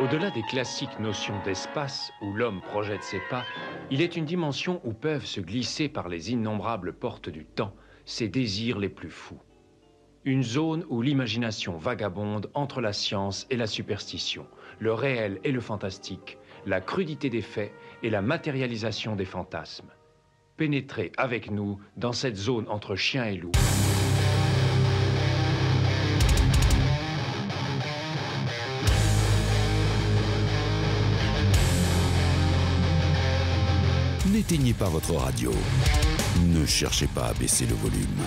Au-delà des classiques notions d'espace où l'homme projette ses pas, il est une dimension où peuvent se glisser par les innombrables portes du temps ses désirs les plus fous. Une zone où l'imagination vagabonde entre la science et la superstition, le réel et le fantastique, la crudité des faits et la matérialisation des fantasmes. Pénétrez avec nous dans cette zone entre chien et loup. n'éteignez pas votre radio. Ne cherchez pas à baisser le volume.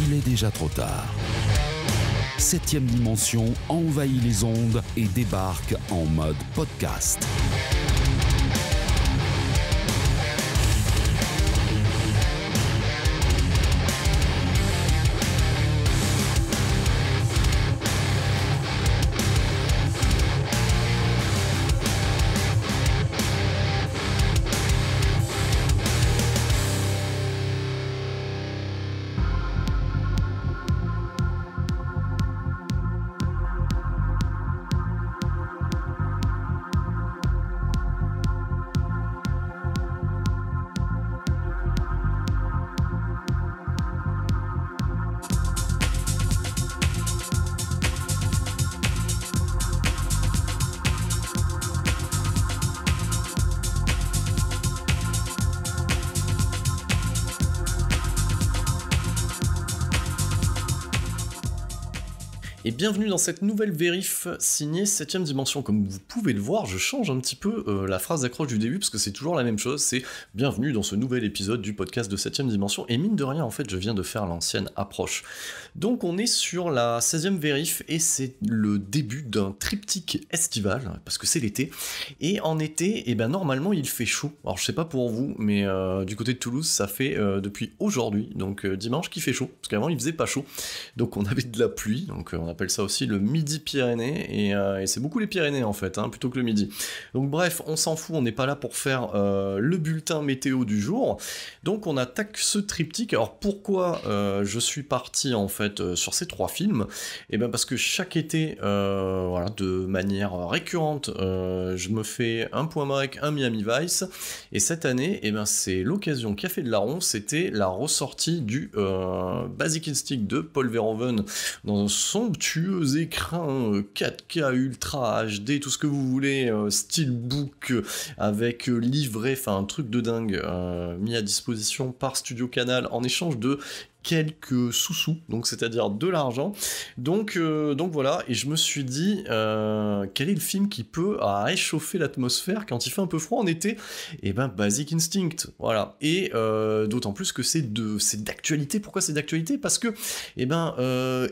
Il est déjà trop tard. Septième dimension envahit les ondes et débarque en mode podcast. bienvenue dans cette nouvelle vérif signée 7ème dimension. Comme vous pouvez le voir, je change un petit peu euh, la phrase d'accroche du début parce que c'est toujours la même chose, c'est bienvenue dans ce nouvel épisode du podcast de 7 dimension et mine de rien en fait je viens de faire l'ancienne approche. Donc on est sur la 16 e vérif et c'est le début d'un triptyque estival parce que c'est l'été et en été et eh ben normalement il fait chaud. Alors je sais pas pour vous mais euh, du côté de Toulouse ça fait euh, depuis aujourd'hui donc dimanche qui fait chaud parce qu'avant il faisait pas chaud donc on avait de la pluie donc on appelle ça aussi le Midi-Pyrénées, euh, et, c'est beaucoup les Pyrénées en fait, hein, plutôt que le Midi. Donc bref, on s'en fout, on n'est pas là pour faire euh, le bulletin météo du jour. Donc on attaque ce triptyque. Alors pourquoi euh, je suis parti en fait sur ces trois films Et eh bien parce que chaque été, voilà, de manière récurrente, je me fais un point break, un Miami Vice, et cette année, et eh ben c'est l'occasion Café de la Ronde, c'était la ressortie du Basic Instinct de Paul Verhoeven dans un somptueux écrins 4K euh, Ultra HD, tout ce que vous voulez, euh, Steelbook euh, avec livret, enfin un truc de dingue mis à disposition par Studio Canal en échange de quelques sous-sous, donc c'est-à-dire de l'argent. Donc, euh, donc voilà, et je me suis dit, euh, quel est le film qui peut réchauffer l'atmosphère quand il fait un peu froid en été Et eh ben Basic Instinct, voilà. Et euh, d'autant plus que c'est de c'est d'actualité. Pourquoi c'est d'actualité Parce que, eh ben,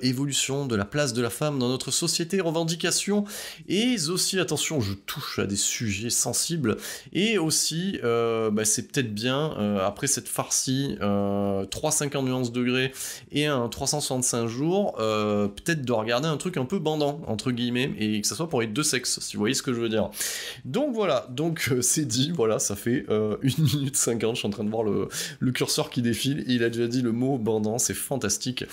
évolution de la place de la femme dans notre société, revendication, et aussi, attention, je touche à des sujets sensibles, et aussi, bah, c'est peut-être bien, après cette farcie, 3,50 nuances de degrés et un 365 jours, euh, peut-être de regarder un truc un peu bandant, entre guillemets, et que ça soit pour les deux sexes, si vous voyez ce que je veux dire. Donc voilà, donc euh, c'est dit, voilà, ça fait euh, 1 minute 50, je suis en train de voir le, curseur qui défile, il a déjà dit le mot bandant, c'est fantastique.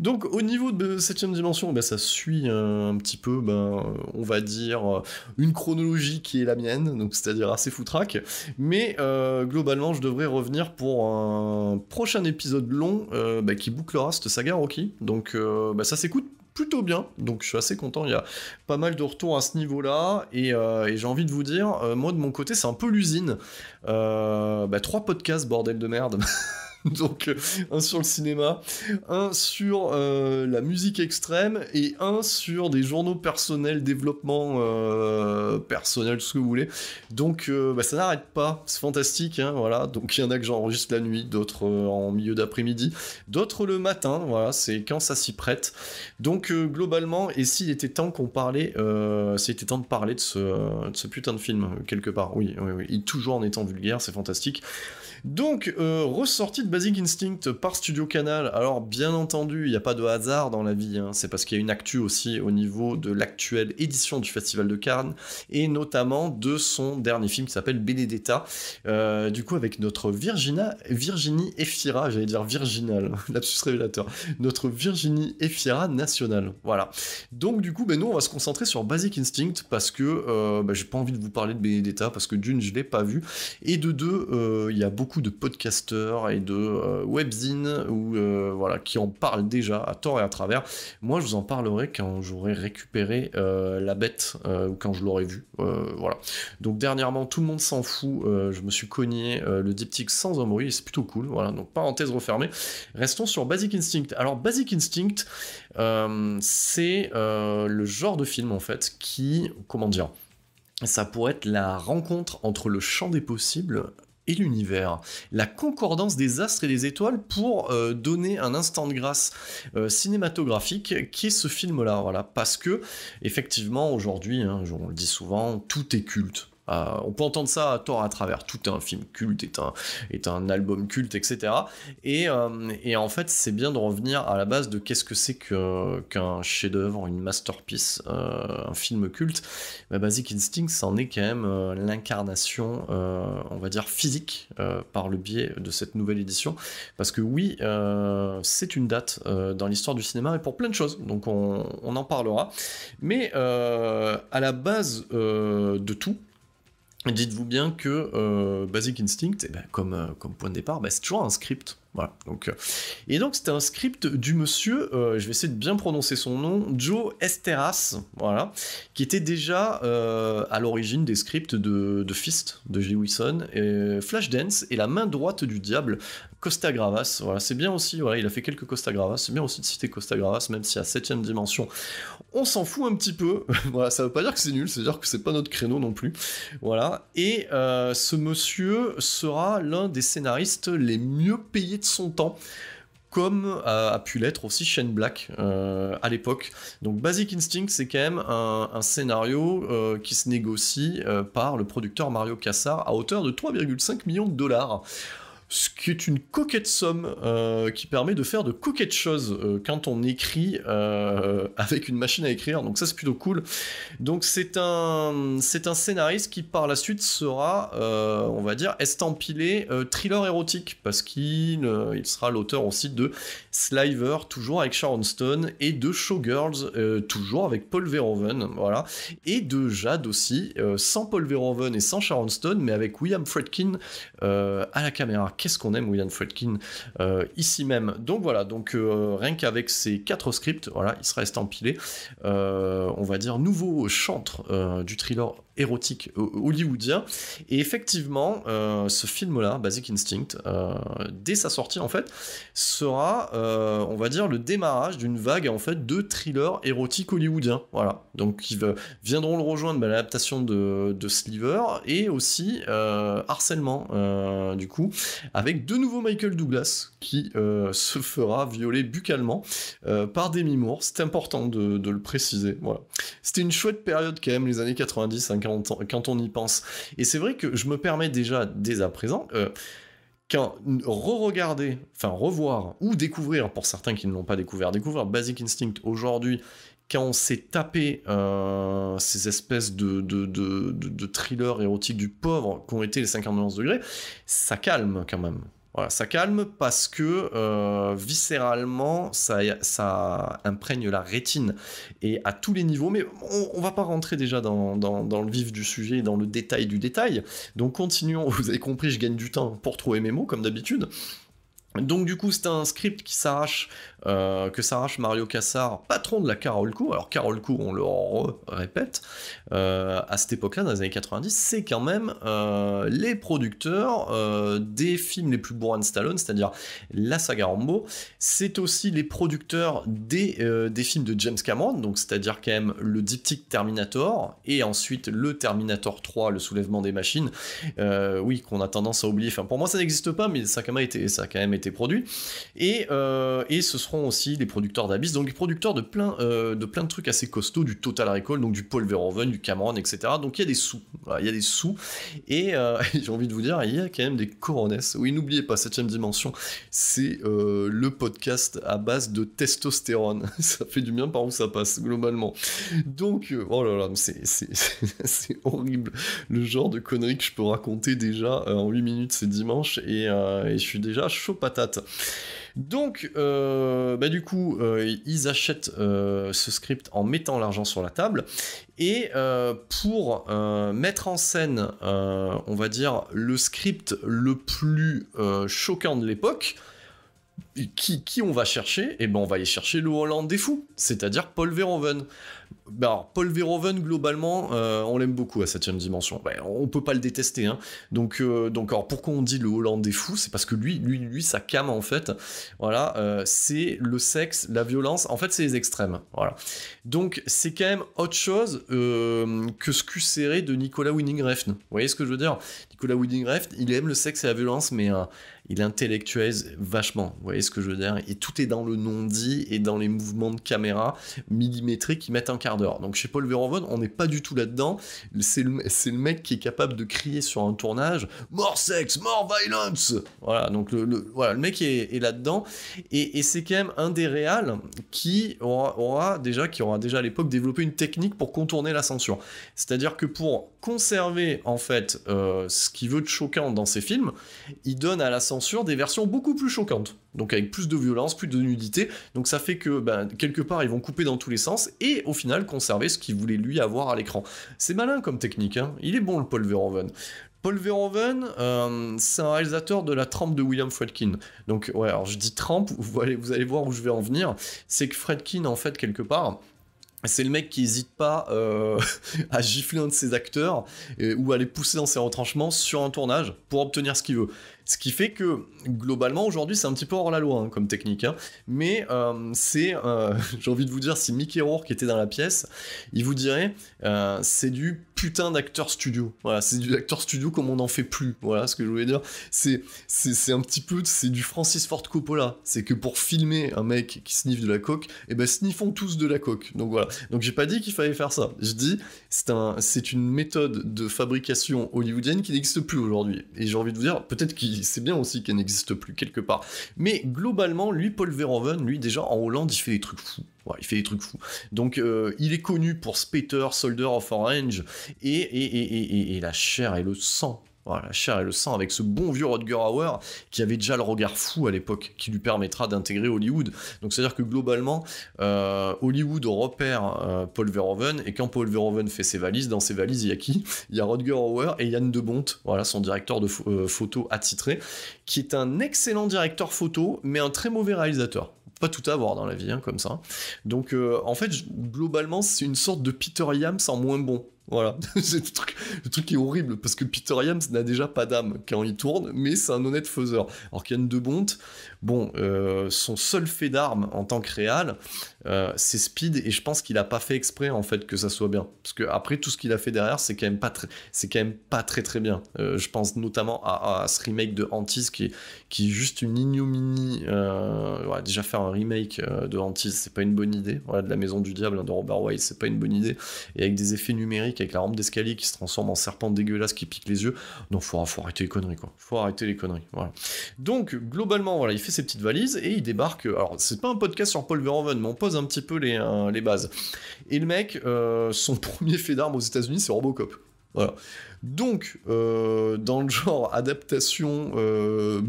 Donc au niveau de 7ème dimension, ben, ça suit un petit peu, ben, on va dire, euh, une chronologie qui est la mienne, donc c'est-à-dire assez foutraque, mais globalement je devrais revenir pour un prochain épisode long. Euh, euh, bah, qui bouclera cette saga Rocky. Donc euh, bah, ça s'écoute plutôt bien, donc je suis assez content, il y a pas mal de retours à ce niveau-là, et, euh, j'ai envie de vous dire, moi de mon côté c'est un peu l'usine, euh, bah, trois podcasts bordel de merde Donc euh, un sur le cinéma, un sur euh, la musique extrême et un sur des journaux personnels, développement euh, personnel, tout ce que vous voulez. Donc bah, ça n'arrête pas, c'est fantastique, hein, voilà. Donc il y en a que j'enregistre la nuit, d'autres en milieu d'après-midi, d'autres le matin, voilà, c'est quand ça s'y prête. Donc globalement, et s'il était temps qu'on parlait, s'il était temps de parler de ce, de putain de film quelque part, oui, oui, oui, toujours en étant vulgaire, c'est fantastique. Donc, euh, ressorti de Basic Instinct par Studio Canal. Alors, bien entendu, il n'y a pas de hasard dans la vie. Hein. C'est parce qu'il y a une actu aussi au niveau de l'actuelle édition du Festival de Cannes et notamment de son dernier film qui s'appelle Benedetta. Euh, du coup, avec notre Virginia, Virginie Efira, j'allais dire Virginale, lapsus révélateur, notre Virginie Efira nationale. Voilà. Donc, du coup, ben, nous, on va se concentrer sur Basic Instinct parce que euh, ben, j'ai pas envie de vous parler de Benedetta parce que d'une, je l'ai pas vu et de deux, euh, il y a beaucoup de podcasteurs et de euh, webzines ou euh, voilà qui en parlent déjà à tort et à travers. Moi, je vous en parlerai quand j'aurai récupéré euh, la bête ou quand je l'aurai vue. voilà. Donc dernièrement, tout le monde s'en fout. je me suis cogné le diptyque sans un bruit c'est plutôt cool. Voilà. Donc parenthèse refermée. Restons sur Basic Instinct. Alors Basic Instinct, c'est le genre de film en fait qui, comment dire ça pourrait être la rencontre entre le champ des possibles et l'univers. La concordance des astres et des étoiles pour euh, donner un instant de grâce euh, cinématographique qui est ce film-là. Voilà, parce que, effectivement, aujourd'hui, hein, on le dit souvent, tout est culte. Euh, on peut entendre ça à tort à travers tout un film culte, est un, est un album culte, etc. Euh, et, en fait, c'est bien de revenir à la base de qu'est-ce que c'est qu'un chef-d'œuvre, une masterpiece, euh, un film culte. Bah, Basic Instinct, c'en est quand même l'incarnation, on va dire, physique par le biais de cette nouvelle édition. Parce que oui, c'est une date dans l'histoire du cinéma et pour plein de choses, donc on en parlera. Mais à la base de tout, Dites-vous bien que euh, Basic Instinct, eh ben, comme, euh, comme point de départ, bah, c'est toujours un script. Voilà, donc, euh. Et donc c'était un script du monsieur, euh, je vais essayer de bien prononcer son nom, Joe Esteras, voilà, qui était déjà euh, à l'origine des scripts de, Fist, de G. Wilson, et Flashdance et La main droite du diable, Costa Gravas, voilà, c'est bien aussi, voilà, il a fait quelques Costa Gravas, c'est bien aussi de citer Costa Gravas, même si à 7ème dimension, on s'en fout un petit peu, voilà, ça veut pas dire que c'est nul, c'est dire que c'est pas notre créneau non plus, voilà, et ce monsieur sera l'un des scénaristes les mieux payés son temps comme a, pu l'être aussi Shane Black euh, à l'époque. Donc Basic Instinct, c'est quand même un, scénario euh, qui se négocie euh, par le producteur Mario Cassar à hauteur de 3,5 millions de dollars ce qui est une coquette somme euh, qui permet de faire de coquettes choses euh, quand on écrit euh, avec une machine à écrire. Donc ça c'est plutôt cool. Donc c'est un c'est un scénariste qui par la suite sera, on va dire, estampillé thriller érotique parce qu'il il sera l'auteur aussi de Sliver toujours avec Sharon Stone et de Showgirls toujours avec Paul Verhoeven, voilà, et de Jade aussi sans Paul Verhoeven et sans Sharon Stone mais avec William Fredkin à la caméra qu'est-ce qu'on aime William Friedkin euh, ici même. Donc voilà, donc euh, rien qu'avec ces quatre scripts, voilà, il reste empilé. Euh, on va dire, nouveau chantre du thriller érotique hollywoodien. Et effectivement, euh, ce film-là, Basic Instinct, euh, dès sa sortie en fait, sera, euh, on va dire, le démarrage d'une vague en fait de thrillers érotiques hollywoodiens. Voilà. Donc ils viendront le rejoindre bah, l'adaptation de, Sliver et aussi harcèlement du coup, avec de nouveau Michael Douglas qui se fera violer buccalement par des Moore. C'est important de, le préciser. Voilà. C'était une chouette période quand même, les années 90 quand, quand on y pense. Et c'est vrai que je me permets déjà, dès à présent, euh, quand re-regarder, enfin revoir, ou découvrir, pour certains qui ne l'ont pas découvert, découvrir Basic Instinct aujourd'hui, quand on s'est tapé euh, ces espèces de, de, de, de, thrillers érotiques du pauvre qu'ont été les 50 degrés, ça calme quand même. Voilà, ça calme parce que euh, viscéralement, ça, imprègne la rétine et à tous les niveaux. Mais on, va pas rentrer déjà dans, dans, le vif du sujet, dans le détail du détail. Donc continuons, vous avez compris, je gagne du temps pour trouver mes mots comme d'habitude. Donc du coup c'est un script qui s'arrache, euh, que s'arrache Mario Cassar, patron de la Carolco. Alors Carolco, on le répète, euh, à cette époque-là, dans les années 90, c'est quand même euh, les producteurs des films les plus bourrins de Stallone, c'est-à-dire la saga Rambo. C'est aussi les producteurs des, des films de James Cameron, donc c'est-à-dire quand même le diptyque Terminator et ensuite le Terminator 3, le soulèvement des machines. oui, qu'on a tendance à oublier. Enfin pour moi ça n'existe pas, mais ça ça a quand même été été produit. Euh, et, ce seront aussi des producteurs d'Abyss, donc des producteurs de plein, euh, de plein de trucs assez costauds, du Total Recall, donc du Paul Verhoeven, du Cameron, etc. Donc il y a des sous. il y a des sous. Et euh, j'ai envie de vous dire, il y a quand même des coronesses, Oui, n'oubliez pas, septième dimension, c'est le podcast à base de testostérone. ça fait du bien par où ça passe, globalement. Donc, oh là là, c'est horrible le genre de conneries que je peux raconter déjà en 8 minutes, c'est dimanche, et, je suis déjà chaud donc, euh, bah, du coup, euh, ils achètent euh, ce script en mettant l'argent sur la table. Et pour mettre en scène, on va dire, le script le plus choquant de l'époque, qui, qui, on va chercher Eh ben, on va aller chercher le Hollande des fous, c'est-à-dire Paul Verhoeven. Bah, alors, Paul Verhoeven, globalement, euh, on l'aime beaucoup à 7 dimension. on peut pas le détester. Hein. Donc, euh, donc alors, pourquoi on dit le Hollandais fou C'est parce que lui, lui, lui, ça cam, en fait, voilà, euh, c'est le sexe, la violence. En fait, c'est les extrêmes. Voilà. Donc, c'est quand même autre chose que ce que serré de Nicolas Winning Refn. Vous voyez ce que je veux dire Nicolas Winning Refn, il aime le sexe et la violence, mais il intellectualise vachement. Vous voyez ce que je veux dire Et tout est dans le non-dit et dans les mouvements de caméra millimétriques qui mettent un quart d'heure. Donc chez Paul Verhoeven, on n'est pas du tout là-dedans. C'est le, mec qui est capable de crier sur un tournage More sex, more violence Voilà, donc le, voilà, le mec est, est là-dedans. Et, c'est quand même un des réals qui aura, déjà, qui aura déjà à l'époque développé une technique pour contourner la censure. C'est-à-dire que pour conserver en fait euh, ce qu'il veut de choquant dans ses films, il donne à la censure sur des versions beaucoup plus choquantes, donc avec plus de violence, plus de nudité, donc ça fait que ben, quelque part ils vont couper dans tous les sens et au final conserver ce qu'il voulait lui avoir à l'écran. C'est malin comme technique, hein. il est bon le Paul Verhoeven. Paul Verhoeven, euh, c'est un réalisateur de la trempe de William Fredkin. Donc, ouais, alors je dis trempe, vous allez, vous allez voir où je vais en venir. C'est que Fredkin, en fait, quelque part, c'est le mec qui n'hésite pas euh, à gifler un de ses acteurs ou à les pousser dans ses retranchements sur un tournage pour obtenir ce qu'il veut. Ce qui fait que globalement aujourd'hui c'est un petit peu hors la loi hein, comme technique, hein. mais euh, c'est, euh, j'ai envie de vous dire, si Mickey Rourke était dans la pièce, il vous dirait euh, c'est du putain d'acteur studio. Voilà, c'est du acteur studio comme on n'en fait plus. Voilà ce que je voulais dire. C'est, c'est, un petit peu, c'est du Francis Ford Coppola. C'est que pour filmer un mec qui sniffe de la coque, eh ben sniffons tous de la coque. Donc voilà. Donc j'ai pas dit qu'il fallait faire ça. Je dis c'est un, c'est une méthode de fabrication hollywoodienne qui n'existe plus aujourd'hui. Et j'ai envie de vous dire peut-être qu'il c'est bien aussi qu'elle n'existe plus quelque part. Mais globalement, lui, Paul Verhoeven, lui, déjà en Hollande, il fait des trucs fous. il fait des trucs fous. Donc, euh, il est connu pour Spater, Soldier of Orange, et, et, et, et, la chair et le sang voilà, oh, la chair et le sang avec ce bon vieux Rodger Hauer qui avait déjà le regard fou à l'époque qui lui permettra d'intégrer Hollywood. Donc c'est-à-dire que globalement, euh, Hollywood repère euh, Paul Verhoeven et quand Paul Verhoeven fait ses valises, dans ses valises il y a qui Il y a Rodger Hauer et Yann de Bont, voilà son directeur de euh, photo attitré, qui est un excellent directeur photo mais un très mauvais réalisateur pas tout à avoir dans la vie, hein, comme ça. Donc, en fait, globalement, c'est une sorte de Peter Yams en moins bon. Voilà, c'est le truc, est horrible parce que Peter Yams n'a déjà pas d'âme quand il tourne, mais c'est un honnête faiseur. Alors une de bontes bon, euh, son seul fait d'arme en tant que réal, euh, c'est Speed et je pense qu'il a pas fait exprès en fait que ça soit bien. Parce que après tout ce qu'il a fait derrière, c'est quand même pas très, quand même pas très très bien. Euh, je pense notamment à, ce remake de Antis qui est, qui est juste une ignominie. déjà faire un remake de Antis, c'est pas une bonne idée. Voilà, de la Maison du Diable hein, de Robert Wise, c'est pas une bonne idée. Et avec des effets numériques avec la rampe d'escalier qui se transforme en serpent dégueulasse qui pique les yeux. Non, faut, arrêter les conneries, quoi. Faut arrêter les conneries. Voilà. Donc, globalement, voilà, il fait ses petites valises et il débarque. Alors, c'est pas un podcast sur Paul Verhoeven, mais on pose un petit peu les, euh, les bases. Et le mec, euh, son premier fait d'armes aux États-Unis, c'est Robocop. Voilà. Donc, euh, dans le genre adaptation euh,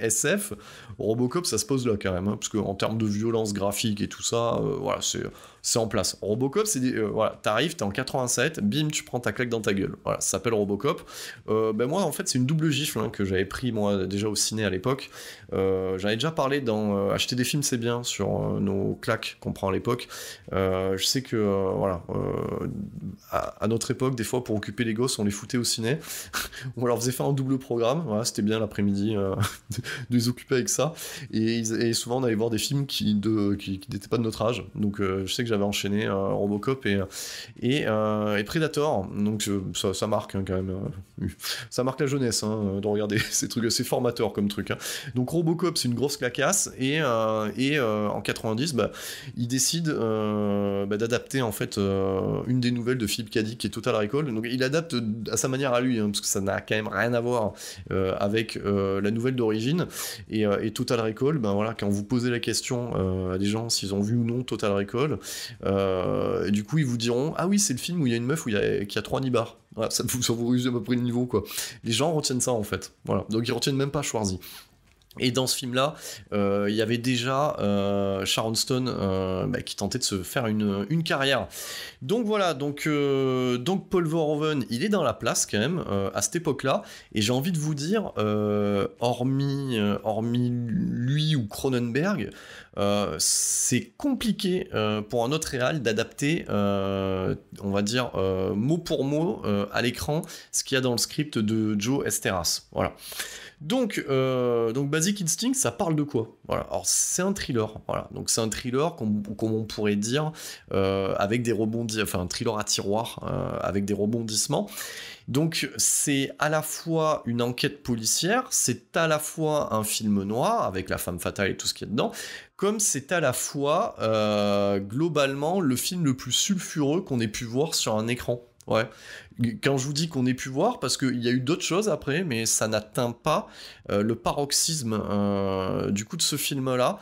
SF, Robocop, ça se pose là quand même, hein, parce qu'en termes de violence graphique et tout ça, euh, voilà, c'est en place. Robocop, c'est euh, voilà, t'arrives, t'es en 87, bim, tu prends ta claque dans ta gueule. Voilà, ça s'appelle Robocop. ben moi, en fait, c'est une double gifle hein, que j'avais pris moi déjà au ciné à l'époque. j'avais déjà parlé dans acheter des films, c'est bien sur nos claques qu'on prend à l'époque. je sais que voilà, à, à, notre époque, des fois, pour occuper les gosses, on les foutait au ciné. on leur faisait faire un double programme. Voilà, c'était bien l'après-midi euh, de les occuper avec ça. Et, souvent, on allait voir des films qui n'étaient qui, qui pas de notre âge. Donc, euh, je sais que j'avais enchaîné euh, Robocop et, et, Predator. Donc, ça, marque hein, quand même. ça marque la jeunesse hein, de regarder ces trucs. C'est formateur comme truc. Hein. Donc, Robocop, c'est une grosse claquasse. Et, et en 90, il décide d'adapter en fait une des nouvelles de Philippe Caddy qui est Total Recall. Donc, il adapte à sa manière à lui, hein, parce que ça n'a quand même rien à voir euh, avec euh, la nouvelle d'origine. Euh, et, Total Recall, ben voilà, quand vous posez la question à des gens s'ils ont vu ou non Total Recall, du coup ils vous diront ah oui c'est le film où il y a une meuf où y a, qui a trois nibars ça vous, ça à peu près le niveau quoi. Les gens retiennent ça en fait. Voilà, donc ils retiennent même pas Schwarzy. Et dans ce film-là, euh, il y avait déjà euh, Sharon Stone euh, bah, qui tentait de se faire une, une carrière. Donc voilà, donc, donc Paul Verhoeven, il est dans la place quand même à cette époque-là. Et j'ai envie de vous dire, hormis, hormis lui ou Cronenberg, c'est compliqué pour un autre réal d'adapter, on va dire, mot pour mot à l'écran ce qu'il y a dans le script de Joe Esteras. Voilà. Donc, euh, donc Basic Instinct, ça parle de quoi Voilà. Alors c'est un thriller. Voilà. Donc c'est un thriller, comme, on pourrait dire, euh, avec des rebondissements, enfin un thriller à tiroir euh, avec des rebondissements. Donc c'est à la fois une enquête policière, c'est à la fois un film noir avec la femme fatale et tout ce qui est dedans, comme c'est à la fois globalement le film le plus sulfureux qu'on ait pu voir sur un écran. Ouais quand je vous dis qu'on ait pu voir, parce qu'il y a eu d'autres choses après, mais ça n'atteint pas euh, le paroxysme euh, du coup de ce film-là,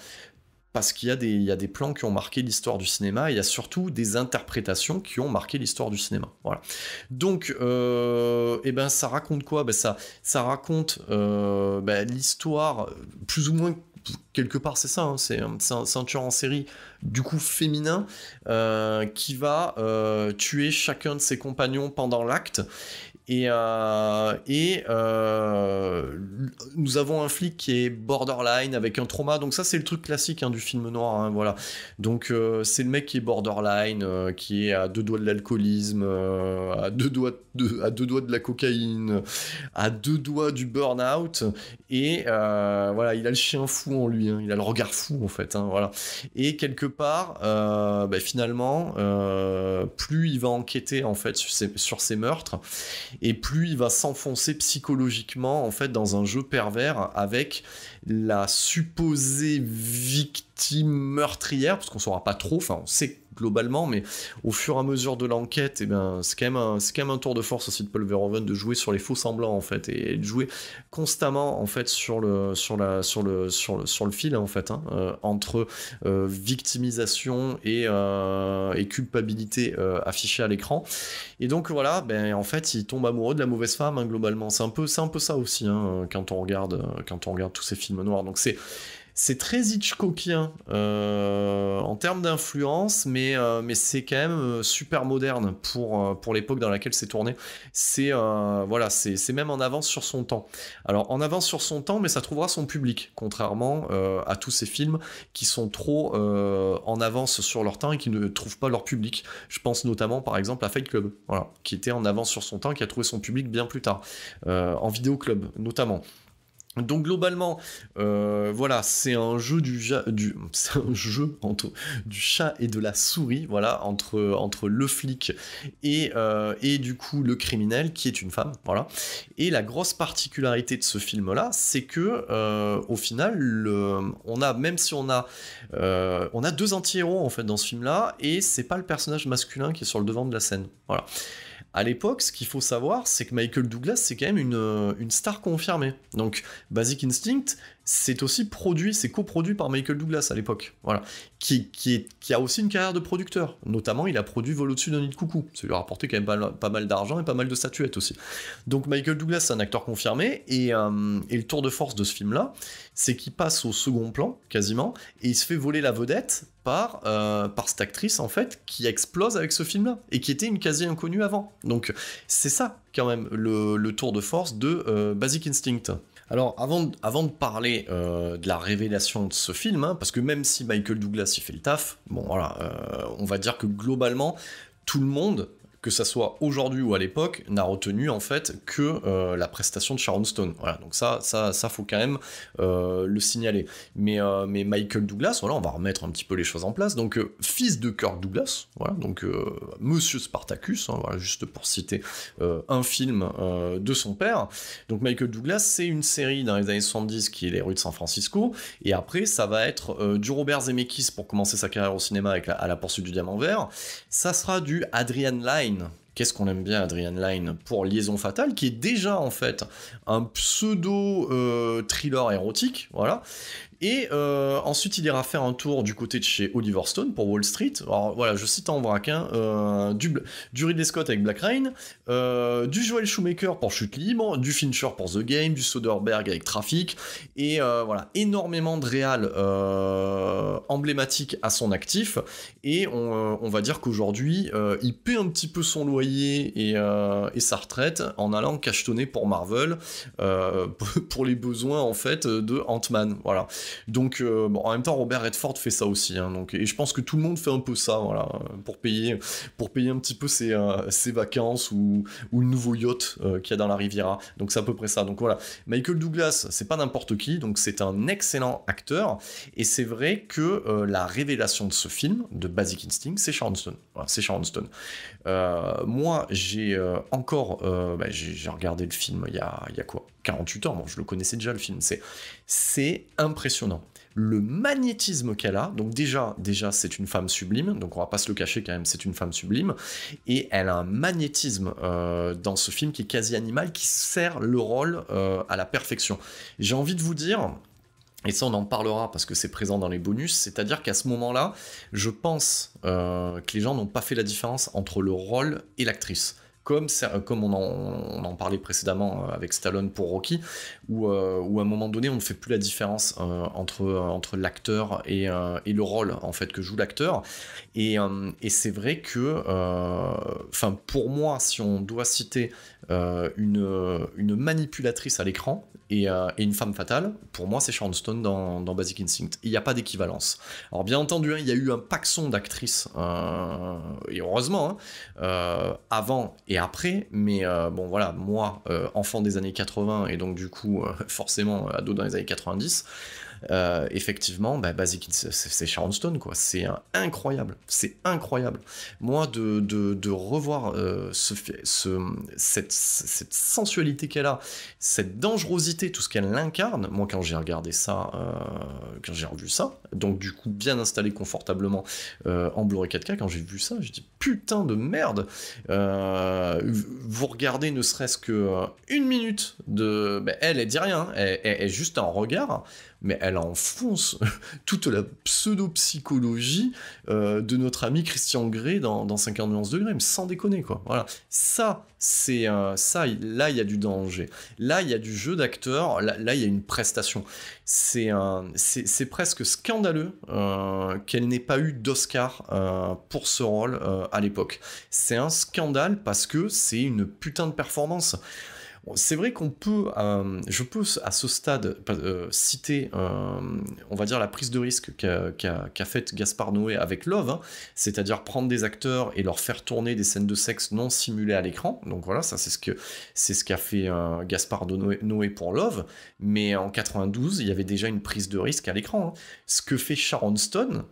parce qu'il y, a des plans qui ont marqué l'histoire du cinéma, il y a surtout des interprétations qui ont marqué l'histoire du cinéma. Voilà. Donc, euh, eh ben, ça raconte quoi ben, ça, ça raconte euh, ben, l'histoire plus ou moins quelque part c'est ça, hein, c'est un, tueur en série du coup féminin euh, qui va euh, tuer chacun de ses compagnons pendant l'acte et, euh, et euh, nous avons un flic qui est borderline avec un trauma. Donc ça, c'est le truc classique hein, du film noir. Hein, voilà. Donc euh, c'est le mec qui est borderline, qui est à deux doigts de l'alcoolisme, à deux doigts de, à deux doigts de la cocaïne, à deux doigts du burn-out. Et voilà, il a le chien fou en lui. Hein. il a le regard fou en fait. voilà. Et quelque part, bah, finalement, plus il va enquêter en fait sur sur ses meurtres et plus il va s'enfoncer psychologiquement en fait dans un jeu pervers avec la supposée victime meurtrière, parce qu'on saura pas trop, enfin on sait globalement, mais au fur et à mesure de l'enquête, eh ben, c'est quand, même un, tour de force aussi de Paul Verhoeven de jouer sur les faux semblants en fait et, de jouer constamment en fait sur le sur la sur le sur sur le fil en fait hein, euh, entre euh, victimisation et, euh, culpabilité affichée à l'écran. Et donc voilà, ben en fait il tombe amoureux de la mauvaise femme hein, globalement. C'est un peu c'est un peu ça aussi hein, quand on regarde quand on regarde tous ces films noirs. Donc c'est c'est très Hitchcockien euh, en termes d'influence, mais, euh, c'est quand même euh, super moderne pour, pour l'époque dans laquelle c'est tourné. C'est voilà, c'est même en avance sur son temps. Alors en avance sur son temps, mais ça trouvera son public, contrairement à tous ces films qui sont trop en avance sur leur temps et qui ne trouvent pas leur public. Je pense notamment par exemple à Fight Club, qui était en avance sur son temps, qui a trouvé son public bien plus tard, en vidéo club notamment. Donc globalement, euh, voilà, c'est un jeu du, du chat et de la souris, voilà, entre le flic euh, et du coup le criminel qui est une femme, voilà. Et la grosse particularité de ce film là, c'est que euh, au final, on a même si on a on a deux anti-héros en fait dans ce film là, et c'est pas le personnage masculin qui est sur le devant de la scène, voilà à l'époque, ce qu'il faut savoir, c'est que Michael Douglas, c'est quand même une, euh, une, star confirmée. Donc, Basic Instinct, c'est aussi produit, c'est coproduit par Michael Douglas à l'époque, qui, a aussi une carrière de producteur. Notamment, il a produit Vol au-dessus d'un nid de coucou. Ça lui a rapporté quand même pas, mal d'argent et pas mal de statuettes aussi. Donc Michael Douglas, c'est un acteur confirmé, euh, et, le tour de force de ce film-là, c'est qu'il passe au second plan, quasiment, et il se fait voler la vedette par, euh, cette actrice, en fait, qui explose avec ce film-là, et qui était une quasi inconnue avant. Donc c'est ça, quand même, le, tour de force de euh, Basic Instinct. Alors, avant, de parler euh, de la révélation de ce film, hein, parce que même si Michael Douglas y fait le taf, bon voilà, euh, on va dire que globalement, tout le monde que ça soit aujourd'hui ou à l'époque, n'a retenu en fait que euh, la prestation de Sharon Stone. Voilà, donc ça, ça, ça faut quand même euh, le signaler. Mais, euh, mais Michael Douglas, voilà, on va remettre un petit peu les choses en place. Donc fils de Kirk Douglas, voilà, donc Monsieur Spartacus, hein, voilà, juste pour citer un film de son père. Donc Michael Douglas, c'est une série dans les années 70 qui est Les rues de San Francisco, et après ça va être du Robert Zemeckis pour commencer sa carrière au cinéma avec la, à la poursuite du diamant vert. Ça sera du Adrian Lyne Qu'est-ce qu'on aime bien Adrian Line pour Liaison Fatale, qui est déjà en fait un pseudo euh, thriller érotique, voilà, et euh, ensuite, il ira faire un tour du côté de chez Oliver Stone pour Wall Street. Alors voilà, je cite en vrac, euh, du, Ridley Scott avec Black Rain, euh, du Joel Shoemaker pour Chute Libre, du Fincher pour The Game, du Soderbergh avec Traffic. Et voilà, énormément de réals emblématiques à son actif. Et on, va dire qu'aujourd'hui, il paie un petit peu son loyer et, sa retraite en allant cachetonner pour Marvel, pour les besoins en fait de Ant-Man. Voilà. Donc, euh, en même temps, Robert Redford fait ça aussi. Hein, donc, et je pense que tout le monde fait un peu ça, pour payer, pour payer un petit peu ses, euh, vacances ou, le nouveau yacht euh, qu'il y a dans la Riviera. Donc, c'est à peu près ça. Donc, voilà. Michael Douglas, c'est pas n'importe qui. Donc, c'est un excellent acteur. Et c'est vrai que la révélation de ce film, de Basic Instinct, c'est Sharon Stone. c'est Sharon Stone. moi, j'ai encore. Bah, j'ai regardé le film il y a quoi 48 ans, bon, je le connaissais déjà le film, c'est impressionnant. Le magnétisme qu'elle a, donc déjà, déjà c'est une femme sublime, donc on va pas se le cacher quand même, c'est une femme sublime, et elle a un magnétisme euh, dans ce film qui est quasi animal, qui sert le rôle euh, à la perfection. J'ai envie de vous dire, et ça, on en parlera parce que c'est présent dans les bonus. C'est-à-dire qu'à ce moment-là, je pense euh, que les gens n'ont pas fait la différence entre le rôle et l'actrice comme, comme on en, on en, parlait précédemment euh, avec Stallone pour Rocky, euh, où, à un moment donné, on ne fait plus la différence euh, entre, euh, entre l'acteur et, et, le rôle en fait que joue l'acteur. Et, et c'est vrai que, enfin, pour moi, si on doit citer une, une manipulatrice à l'écran, et, et, une femme fatale, pour moi, c'est Sharon Stone dans, dans Basic Instinct. Il n'y a pas d'équivalence. Alors, bien entendu, hein, il y a eu un paxon d'actrices, et heureusement, hein, avant et après, mais bon, voilà, moi, enfant des années 80, et donc du coup, euh, forcément à euh, dos dans les années 90. Euh, effectivement, bah, Basic c'est Sharon Stone, quoi. C'est incroyable. C'est incroyable. Moi, de, revoir euh, cette, sensualité qu'elle a, cette dangerosité, tout ce qu'elle incarne, moi, quand j'ai regardé ça, euh, quand j'ai revu ça, donc du coup, bien installé confortablement en Blu-ray 4K, quand j'ai vu ça, j'ai dit putain de merde. vous regardez ne serait-ce que une minute de. Ben, elle, elle dit rien. Hein. Elle, est juste un regard mais elle enfonce toute la pseudo-psychologie euh, de notre ami Christian Grey dans, dans 50 nuances de sans déconner, quoi. Voilà. Ça, c'est... ça, là, il y a du danger. Là, il y a du jeu d'acteur, là, il y a une prestation. C'est c'est presque scandaleux euh, qu'elle n'ait pas eu d'Oscar euh, pour ce rôle à l'époque. C'est un scandale parce que c'est une putain de performance. C'est vrai qu'on peut, euh, je peux à ce stade euh, citer, euh, on va dire, la prise de risque qu'a fait faite Gaspard Noé avec Love, hein. c'est-à-dire prendre des acteurs et leur faire tourner des scènes de sexe non simulées à l'écran. Donc voilà, ça c'est ce qu'a ce qu'a fait Gaspard Noé, pour Love, mais en 92, il y avait déjà une prise de risque à l'écran. Hein. Ce que fait Sharon Stone,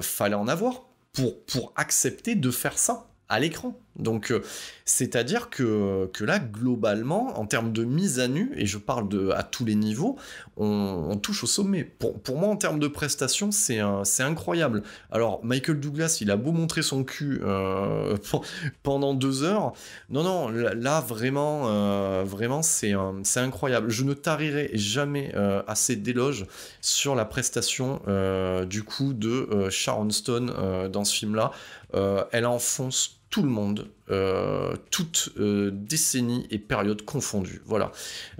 fallait en avoir pour, pour accepter de faire ça à l'écran. Donc, euh, c'est-à-dire que, que, là, globalement, en termes de mise à nu, et je parle de, à tous les niveaux, on, touche au sommet. Pour, moi, en termes de prestation c'est, c'est incroyable. Alors, Michael Douglas, il a beau montrer son cul euh, pendant deux heures. Non, non, là, vraiment, euh, vraiment c'est, c'est incroyable. Je ne tarirai jamais assez d'éloges sur la prestation, du coup, de Sharon Stone dans ce film-là. elle enfonce tout le monde, euh, toutes euh, décennies et périodes confondues Voilà.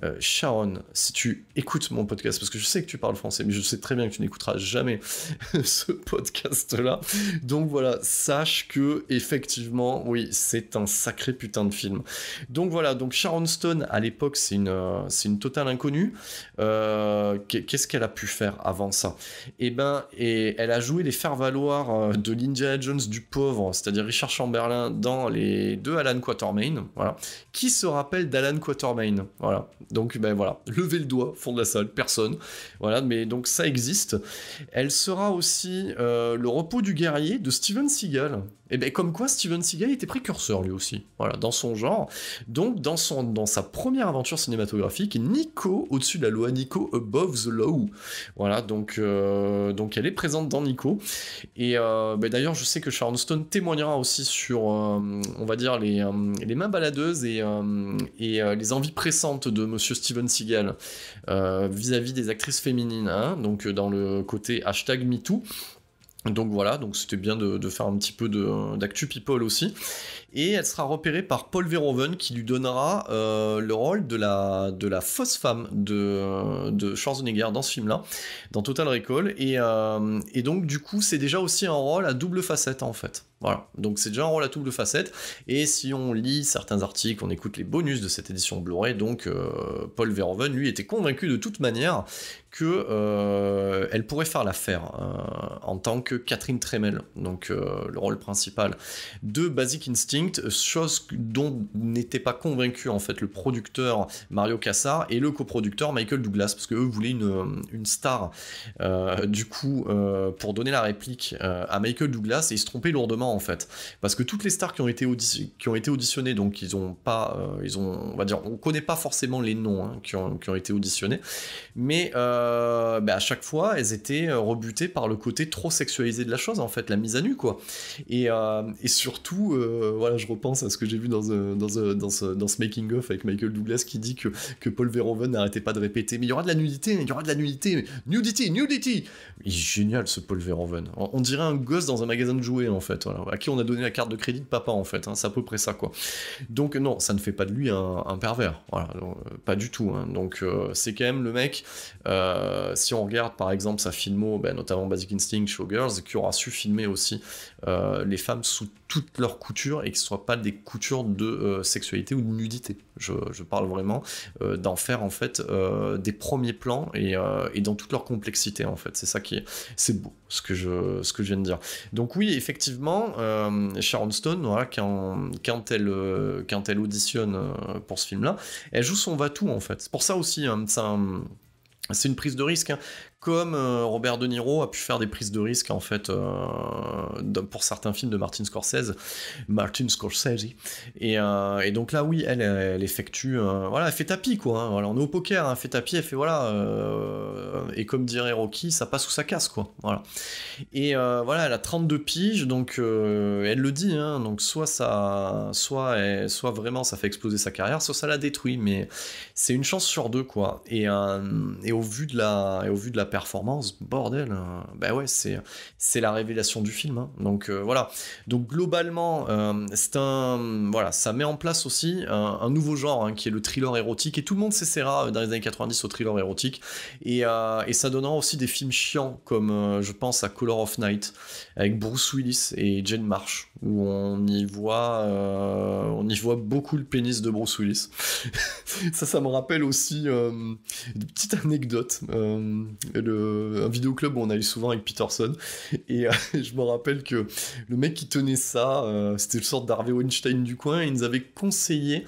Euh, Sharon, si tu écoutes mon podcast, parce que je sais que tu parles français, mais je sais très bien que tu n'écouteras jamais ce podcast-là. Donc voilà, sache que effectivement, oui, c'est un sacré putain de film. Donc voilà, donc Sharon Stone, à l'époque, c'est une, c'est une totale inconnue. qu'est-ce qu'elle a pu faire avant ça Eh ben, et elle a joué les faire-valoir de l'India Jones du pauvre, c'est-à-dire Richard Chamberlain dans les deux Alan Quatermain, voilà. Qui se rappelle d'Alan Quatermain Voilà. Donc ben voilà, levez le doigt, fond de la salle, personne. Voilà, mais donc ça existe. Elle sera aussi euh, le repos du guerrier de Steven Seagal. Et eh bien comme quoi Steven Seagal était précurseur lui aussi, voilà, dans son genre. Donc dans, son, dans sa première aventure cinématographique, Nico, au-dessus de la loi, Nico Above the Law. Voilà, donc, euh, donc elle est présente dans Nico. Et euh, ben, d'ailleurs je sais que Sharon Stone témoignera aussi sur, euh, on va dire, les, mains baladeuses et, et les envies pressantes de monsieur Steven Seagal vis-à-vis des actrices féminines, hein. donc dans le côté hashtag MeToo. Donc voilà, donc c'était bien de, faire un petit peu d'actu people aussi. Et elle sera repérée par Paul Verhoeven qui lui donnera euh, le rôle de la, de fausse femme de, de Schwarzenegger dans ce film-là, dans Total Recall. Euh, et, donc du coup, c'est déjà aussi un rôle à double facette en fait. Voilà, donc c'est déjà un rôle à double facette. Et si on lit certains articles, on écoute les bonus de cette édition Blu-ray, donc euh, Paul Verhoeven, lui, était convaincu de toute manière qu'elle euh, pourrait faire l'affaire euh, en tant que Catherine Tremel, donc le rôle principal de Basic Instinct, chose dont n'était pas convaincu en fait le producteur Mario Cassar et le coproducteur Michael Douglas, parce que eux voulaient une star du coup pour donner la réplique à Michael Douglas et ils se trompaient lourdement en fait. Parce que toutes les stars qui ont été, qui ont été auditionnées, donc ils ont pas, euh, ils ont, on va dire, on connaît pas forcément les noms hein, qui, ont, été auditionnés, mais euh, bah, à chaque fois, elles étaient euh, rebutées par le côté trop sexualisé de la chose, en fait, la mise à nu, quoi. Et, surtout, voilà, je repense à ce que j'ai vu dans, ce, dans, making-of avec Michael Douglas qui dit que, que Paul Verhoeven n'arrêtait pas de répéter, mais il y aura de la nudité, il y aura de la nudité, nudity, nudity. Il est génial ce Paul Verhoeven. On, dirait un gosse dans un magasin de jouets, en fait, voilà à qui on a donné la carte de crédit de papa en fait, hein. c'est à peu près ça quoi. Donc non, ça ne fait pas de lui un, pervers, euh, pas du tout. Hein. Donc euh, c'est quand même le mec, euh, si on regarde par exemple sa filmo, ben, notamment Basic Instinct, Showgirls, qui aura su filmer aussi euh, les femmes sous toutes leurs coutures et que ce ne soit pas des coutures de euh, sexualité ou de nudité. Je, parle vraiment euh, d'en faire en fait des premiers plans et, dans toute leur complexité en fait. C'est ça qui est, c'est beau ce que je ce que je viens de dire. Donc oui effectivement Sharon Stone quand, quand elle auditionne pour ce film là, elle joue son va-tout en fait. C'est pour ça aussi hein, c'est une prise de risque. Hein, comme euh, Robert De Niro a pu faire des prises de risque en fait euh, pour certains films de Martin Scorsese, Martin Scorsese. Et, euh, et donc là, oui, elle, effectue, voilà, elle fait tapis quoi. Hein. Voilà, on est au poker, hein. elle fait tapis, elle fait voilà. et comme dirait Rocky, ça passe ou ça casse quoi. Voilà. Et voilà, elle a 32 piges, donc elle le dit, hein. donc soit ça, soit, elle, soit vraiment ça fait exploser sa carrière, soit ça la détruit, mais c'est une chance sur deux quoi. Et, et au vu de la, et au vu de la performance, bordel. Hein. Ben ouais, c'est, c'est la révélation du film. Hein. Donc euh, voilà. Donc globalement, euh, c'est un, voilà, ça met en place aussi un, nouveau genre hein, qui est le thriller érotique. Et tout le monde s'essaiera euh, dans les années 90 au thriller érotique. Et, ça donnera aussi des films chiants comme je pense à Color of Night avec Bruce Willis et Jane Marsh où on y voit, on y voit beaucoup le pénis de Bruce Willis. ça, ça me rappelle aussi une petite anecdote. Un un vidéoclub où on allait souvent avec Peterson. Et euh, je me rappelle que le mec qui tenait ça, euh, c'était le sorte d'Harvey Weinstein du coin, et il nous avait conseillé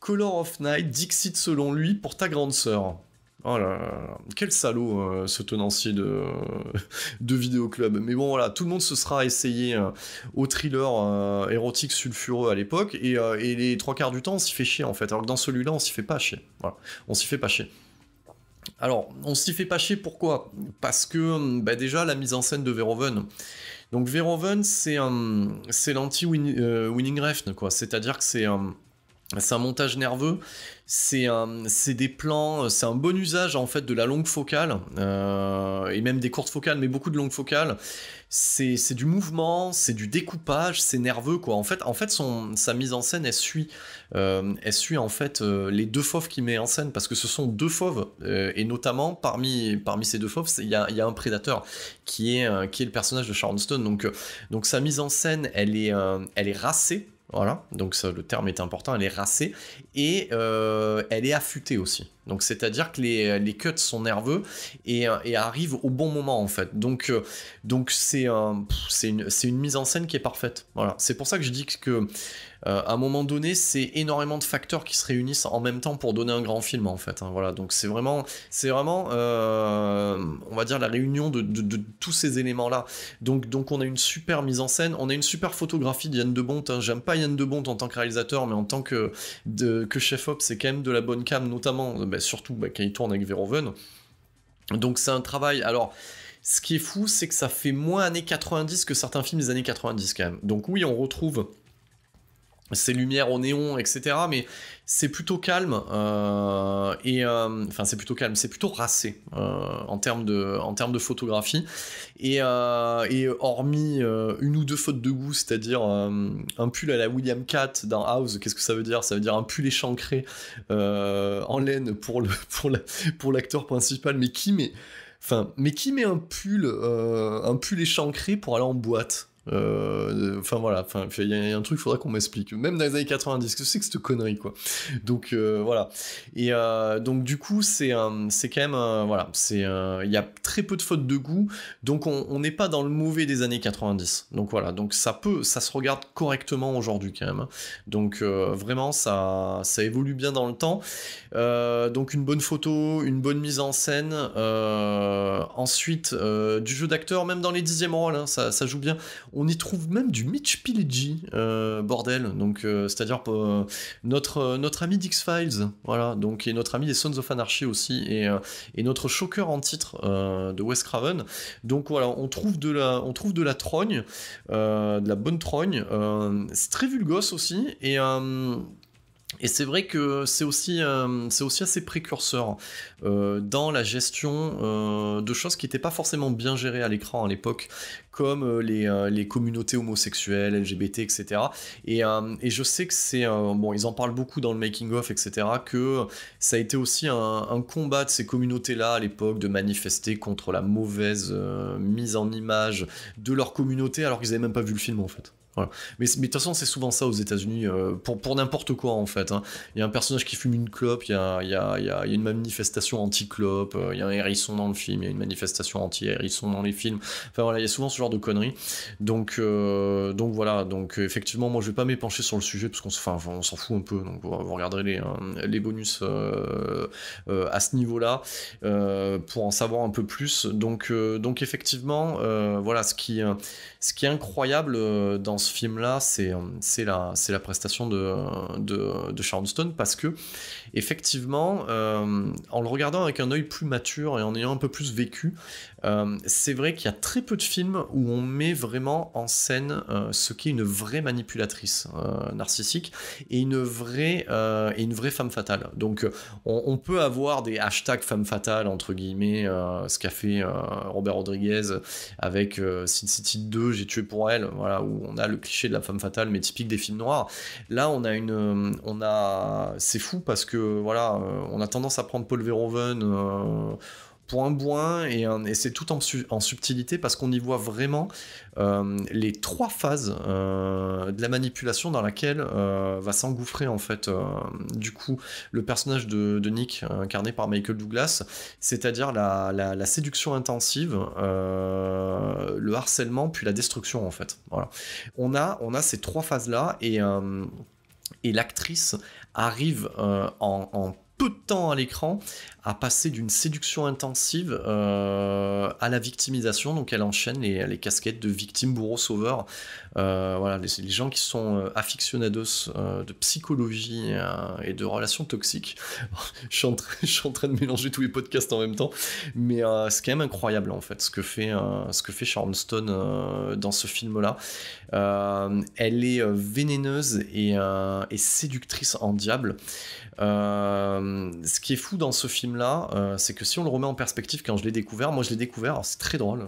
Color of Night, Dixit selon lui, pour ta grande sœur. Oh là, quel salaud euh, ce tenancier de, de vidéoclub. Mais bon, voilà, tout le monde se sera essayé au thriller érotique sulfureux à l'époque, et, et, les trois quarts du temps, on s'y fait chier en fait. Alors que dans celui-là, on s'y fait pas chier. Voilà. On s'y fait pas chier. Alors, on s'y fait pas chier pourquoi Parce que bah, déjà la mise en scène de Verhoeven. Donc Verhoeven, c'est c'est l'anti-Winning euh, ref, quoi. C'est-à-dire que c'est un, un montage nerveux c'est des plans, c'est un bon usage en fait de la longue focale euh, et même des courtes focales, mais beaucoup de longues focales. C'est du mouvement, c'est du découpage, c'est nerveux quoi. En fait, en fait sa mise en scène elle suit, euh, en fait euh, les deux fauves qu'il met en scène parce que ce sont deux fauves et notamment parmi, parmi ces deux fauves, il y, a, un prédateur qui est, qui est le personnage de Sharon Stone. Donc, donc sa mise en scène elle elle est racée voilà, donc le terme est important, elle est racée et euh, elle est affûtée aussi. Donc c'est-à-dire que les, les, cuts sont nerveux et, arrivent au bon moment en fait. Donc euh, donc c'est un, une, une mise en scène qui est parfaite. Voilà, c'est pour ça que je dis que euh, à un moment donné, c'est énormément de facteurs qui se réunissent en même temps pour donner un grand film en fait. Hein, voilà, donc c'est vraiment, c'est vraiment, euh, on va dire la réunion de, tous ces éléments là. Donc, donc on a une super mise en scène, on a une super photographie d'Yann Yann de Bont. Hein. J'aime pas Yann de Bont en tant que réalisateur, mais en tant que que chef op, c'est quand même de la bonne cam, notamment, euh, bah, surtout bah, quand il tourne avec Verhoeven. Donc c'est un travail. Alors. Ce qui est fou, c'est que ça fait moins années 90 que certains films des années 90 quand même. Donc oui, on retrouve ces lumières au néon, etc. Mais c'est plutôt calme euh, et euh, enfin c'est plutôt calme, c'est plutôt racé euh, en termes de en de photographie et, hormis une ou deux fautes de goût, c'est-à-dire un pull à la William Cat d'un House, qu'est-ce que ça veut dire Ça veut dire un pull échancré en laine pour le pour l'acteur principal, mais qui enfin mais qui met un pull un pull échancré pour aller en boîte euh, enfin voilà, il y, a un truc, faudra qu'on m'explique. Même dans les années 90, que c'est que cette connerie quoi. Donc euh, voilà. Et euh, donc du coup c'est c'est quand même voilà, c'est il y a très peu de fautes de goût, donc on n'est pas dans le mauvais des années 90. Donc voilà, donc ça peut, ça se regarde correctement aujourd'hui quand même. Donc vraiment ça ça évolue bien dans le temps. donc une bonne photo, une bonne mise en scène. ensuite du jeu d'acteur, même dans les dixièmes rôles, hein, ça, ça joue bien. On y trouve même du Mitch Pileggi, euh, bordel. Donc, euh, c'est-à-dire euh, notre notre ami d'X Files, voilà. Donc et notre ami des Sons of Anarchy aussi et, notre choqueur en titre de Wes Craven. Donc voilà, on trouve de la on trouve de la trogne, de la bonne trogne. c'est très vulgos aussi et et c'est vrai que c'est aussi, euh, aussi assez précurseur euh, dans la gestion euh, de choses qui n'étaient pas forcément bien gérées à l'écran à l'époque, comme les, communautés homosexuelles, LGBT, etc. Et, et je sais que c'est... bon, ils en parlent beaucoup dans le making-of, etc., que ça a été aussi un, un combat de ces communautés-là à l'époque de manifester contre la mauvaise mise en image de leur communauté alors qu'ils n'avaient même pas vu le film, en fait. Mais, de toute façon, c'est souvent ça aux États-Unis, euh, pour, pour n'importe quoi en fait. Hein. Il y a un personnage qui fume une clope, il y a, une manifestation anti-clope, euh, il y a un hérisson dans le film, il y a une manifestation anti-hérisson dans les films. Enfin voilà, il y a souvent ce genre de conneries. Donc, euh, donc voilà, donc effectivement, moi je vais pas m'épancher sur le sujet parce qu'on on s'en fout un peu, donc vous, regarderez les, hein, bonus à ce niveau-là pour en savoir un peu plus. Donc, donc effectivement, voilà, ce qui ce qui est incroyable euh, dans ce film-là, c'est euh, la, prestation de, euh, de, de Sharon Stone parce que effectivement, euh, en le regardant avec un œil plus mature et en ayant un peu plus vécu, euh, c'est vrai qu'il y a très peu de films où on met vraiment en scène euh, ce qu'est une vraie manipulatrice narcissique et une vraie, et une vraie femme fatale. Donc, on, peut avoir des hashtags femme fatale, entre guillemets, ce qu'a fait Robert Rodriguez avec Sin City 2, J'ai tué pour elle, voilà, où on a le cliché de la femme fatale, mais typique des films noirs. Là, on a une. On a, c'est fou parce que euh, on a tendance à prendre Paul Verhoeven euh, pour un bois et, c'est tout en, subtilité parce qu'on y voit vraiment euh, les trois phases de la manipulation dans laquelle va s'engouffrer en fait du coup le personnage de, Nick incarné par Michael Douglas, c'est-à-dire la, séduction intensive, le harcèlement puis la destruction en fait. On a ces trois phases là et et l'actrice arrive euh, en, en peu de temps à l'écran à passer d'une séduction intensive euh, à la victimisation. Donc elle enchaîne les, les casquettes de victime, bourreau, sauveur. Euh, voilà, les, gens qui sont euh, aficionados euh, de psychologie et de relations toxiques. je, suis en train, de mélanger tous les podcasts en même temps, mais c'est quand même incroyable en fait ce que fait, ce que fait Sharon Stone dans ce film-là. elle est vénéneuse et, et séductrice en diable. Euh, euh, ce qui est fou dans ce film-là, euh, c'est que si on le remet en perspective, quand je l'ai découvert, moi je l'ai découvert, c'est très drôle, euh,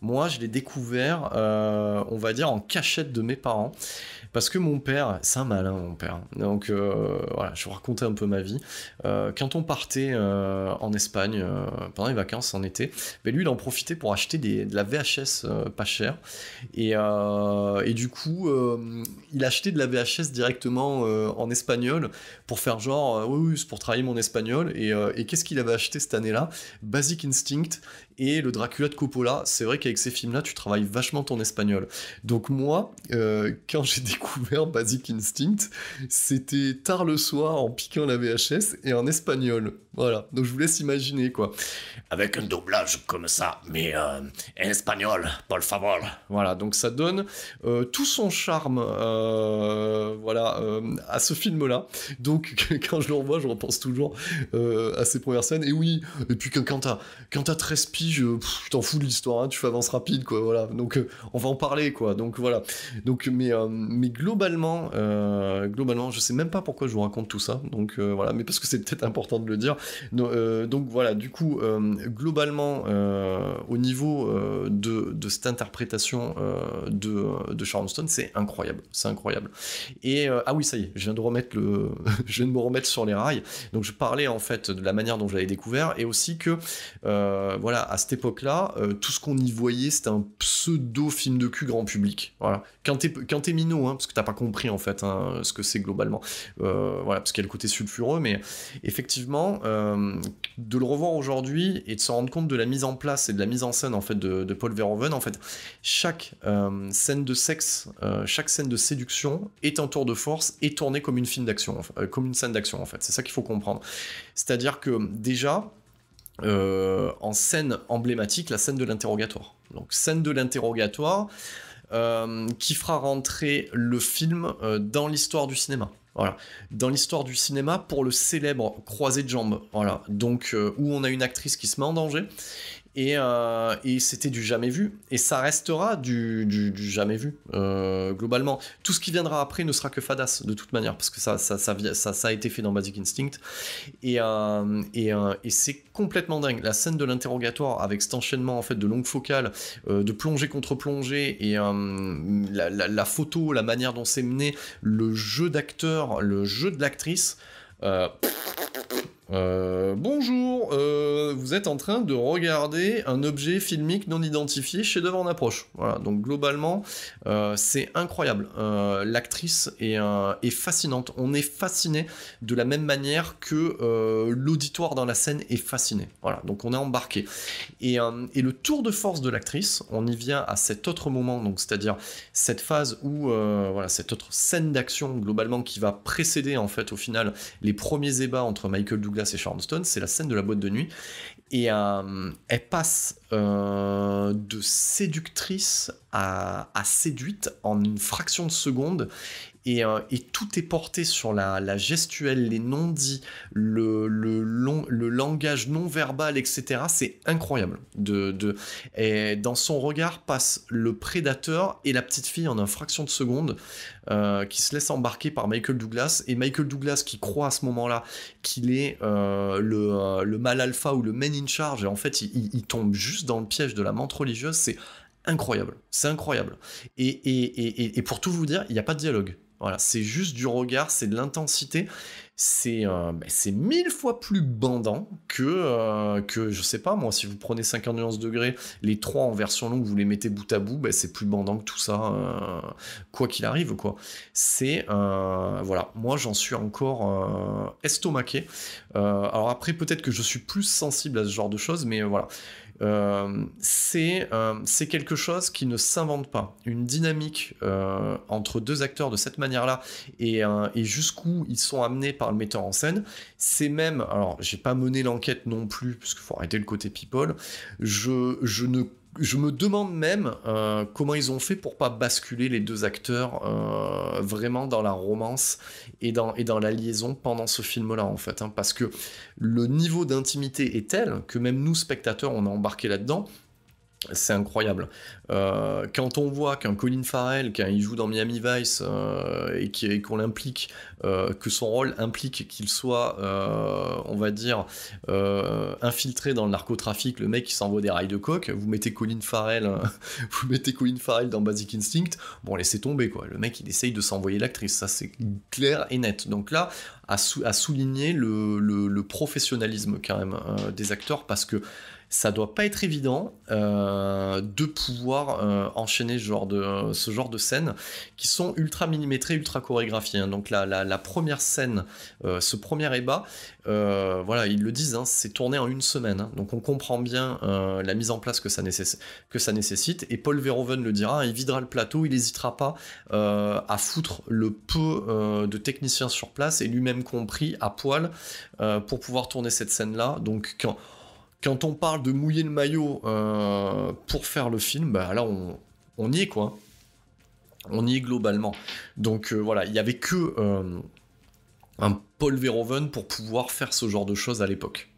moi je l'ai découvert, on va dire, en cachette de mes parents. Parce que mon père, c'est un malin, mon père. Donc euh, voilà, je vous racontais un peu ma vie. Euh, quand on partait euh, en Espagne pendant les vacances en été, ben lui, il en profitait pour acheter des, de la VHS pas chère. Et, du coup, il achetait de la VHS directement en espagnol pour faire genre, oui, oui, c'est pour travailler mon espagnol. Et, et qu'est-ce qu'il avait acheté cette année-là Basic Instinct et le Dracula de Coppola. C'est vrai qu'avec ces films-là, tu travailles vachement ton espagnol. Donc moi, quand j'ai découvert découvert Basic Instinct, c'était tard le soir en piquant la VHS et en espagnol. Voilà, donc je vous laisse imaginer quoi. Avec un doublage comme ça, mais euh, en espagnol, por favor. Voilà, donc ça donne euh, tout son charme euh, voilà, à ce film-là. Donc quand je le revois, je repense toujours à ces premières scènes. Et oui, et puis quand t'as, quand 13 piges, je t'en fous de l'histoire, hein, tu fais avance rapide quoi. Voilà, donc on va en parler quoi. Donc voilà, donc, mais, mais globalement, globalement, je sais même pas pourquoi je vous raconte tout ça. Donc voilà, mais parce que c'est peut-être important de le dire. Euh, donc voilà, du coup, euh, globalement, euh, au niveau de, cette interprétation de, de Sharon c'est incroyable, c'est incroyable. Et ah oui, ça y est, je viens de remettre le, je viens de me remettre sur les rails. Donc je parlais en fait de la manière dont je l'avais découvert et aussi que voilà, à cette époque-là, tout ce qu'on y voyait, c'était un pseudo film de cul grand public. Voilà, quand t'es quand minot, hein, parce que t'as pas compris en fait hein, ce que c'est globalement. voilà, parce qu'il y a le côté sulfureux, mais effectivement euh, de le revoir aujourd'hui et de se rendre compte de la mise en place et de la mise en scène en fait de, Paul Verhoeven, en fait, chaque euh, scène de sexe, euh, chaque scène de séduction est un tour de force et tournée comme une film d'action, comme une scène d'action en fait. C'est ça qu'il faut comprendre. C'est-à-dire que déjà, en scène emblématique, la scène de l'interrogatoire. Donc scène de l'interrogatoire. qui fera rentrer le film dans l'histoire du cinéma. Dans l'histoire du cinéma, pour le célèbre croisé de jambes. Voilà. Donc, euh, où on a une actrice qui se met en danger euh, et, c'était du jamais vu. Et ça restera du, jamais vu, euh, globalement. Tout ce qui viendra après ne sera que Fadas, de toute manière, parce que ça, ça, ça, a été fait dans Basic Instinct. Et, euh, et, et c'est complètement dingue. La scène de l'interrogatoire, avec cet enchaînement en fait, de longue focale, de plongée contre plongée, et la, la, photo, la manière dont c'est mené, le jeu d'acteur, le jeu de l'actrice. Euh, bonjour, euh, vous êtes en train de regarder un objet filmique non identifié chez devant en approche. Voilà, donc globalement, euh, c'est incroyable. L'actrice est, fascinante. On est fasciné de la même manière que l'auditoire dans la scène est fasciné. Voilà, donc on est embarqué. Et, et le tour de force de l'actrice, on y vient à cet autre moment, donc c'est-à-dire cette phase où voilà cette autre scène d'action globalement qui va précéder en fait au final les premiers ébats entre Michael Douglas c'est c'est la scène de la boîte de nuit. Et euh, elle passe euh, de séductrice à, à, séduite en une fraction de seconde. Euh, et, tout est porté sur la, gestuelle, les non-dits, le, le langage non-verbal, etc. C'est incroyable. De, dans son regard passe le prédateur et la petite fille en une fraction de seconde euh, qui se laisse embarquer par Michael Douglas. Et Michael Douglas qui croit à ce moment-là qu'il est euh, le, mal alpha ou le man in charge. Et en fait, il, tombe juste dans le piège de la menthe religieuse. C'est incroyable. C'est incroyable. et pour tout vous dire, il n'y a pas de dialogue. Voilà, c'est juste du regard, c'est de l'intensité. C'est euh, ben, mille fois plus bandant que, euh, que, je sais pas moi, si vous prenez 51 degrés, les trois en version longue, vous les mettez bout à bout, ben, c'est plus bandant que tout ça, euh, quoi qu'il arrive, quoi. C'est, voilà, moi j'en suis encore estomaqué. alors après, peut-être que je suis plus sensible à ce genre de choses, mais voilà. Euh, euh, c'est quelque chose qui ne s'invente pas. Une dynamique euh, entre deux acteurs de cette manière-là et, jusqu'où ils sont amenés par le metteur en scène, c'est même, alors j'ai pas mené l'enquête non plus, parce faut arrêter le côté people, je, je ne je me demande même euh, comment ils ont fait pour pas basculer les deux acteurs euh, vraiment dans la romance et dans, et dans la liaison pendant ce film-là, en fait. Hein. parce que le niveau d'intimité est tel que même nous, spectateurs, on a embarqué là-dedans c'est incroyable. Euh, quand on voit qu'un Colin Farrell, quand il joue dans Miami Vice euh, et qu'on l'implique, euh, que son rôle implique qu'il soit, on va dire, infiltré dans le narcotrafic, le mec qui s'envoie des rails de coke, vous mettez Colin Farrell, vous mettez Colin Farrell dans Basic Instinct, bon laissez tomber quoi. Le mec il essaye de s'envoyer l'actrice, ça c'est clair et net. Donc là, à, souligner le, professionnalisme quand même des acteurs parce que ça doit pas être évident euh, de pouvoir euh, enchaîner ce genre, de, scènes qui sont ultra millimétrées, ultra chorégraphiées. Hein. Donc la, première scène, euh, ce premier ébat, voilà, ils le disent, hein, c'est tourné en une semaine. Hein. Donc on comprend bien la mise en place que ça, que ça, nécessite. Et Paul Verhoeven le dira, il videra le plateau, il n'hésitera pas à foutre le peu de techniciens sur place et lui-même compris à poil pour pouvoir tourner cette scène-là. Donc quand quand on parle de mouiller le maillot euh, pour faire le film, bah là on, y est quoi. On y est globalement. Donc euh, voilà, il n'y avait que euh, un Paul Verhoeven pour pouvoir faire ce genre de choses à l'époque.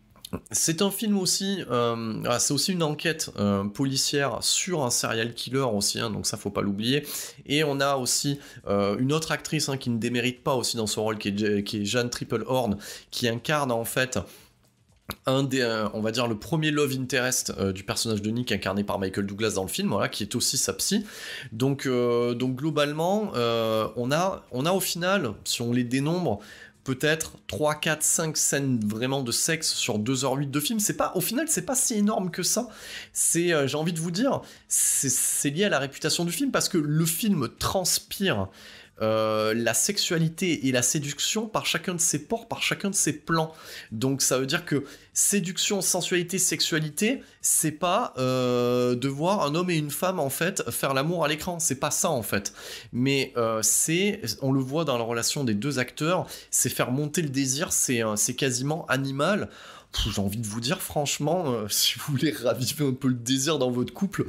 C'est un film aussi, ah, c'est aussi une enquête policière sur un serial killer aussi, hein, donc ça faut pas l'oublier. Et on a aussi une autre actrice hein, qui ne démérite pas aussi dans son rôle, qui est, qui est Jeanne Triplehorn, qui incarne en fait un des, euh, on va dire, le premier love interest euh, du personnage de Nick incarné par Michael Douglas dans le film, qui est aussi sa psy. Donc, euh, donc globalement, on, a, on a au final, si on les dénombre, peut-être 3, 4, 5 scènes vraiment de sexe sur 2h08 de film. C'est pas, au final, c'est pas si énorme que ça. C'est, j'ai envie de vous dire, c'est lié à la réputation du film parce que le film transpire euh, la sexualité et la séduction par chacun de ses ports, par chacun de ses plans. Donc ça veut dire que séduction, sensualité, sexualité, c'est pas euh, de voir un homme et une femme en fait faire l'amour à l'écran, c'est pas ça en fait. Mais euh, c'est, on le voit dans la relation des deux acteurs, c'est faire monter le désir, c'est quasiment animal j'ai envie de vous dire franchement, euh, si vous voulez raviver un peu le désir dans votre couple,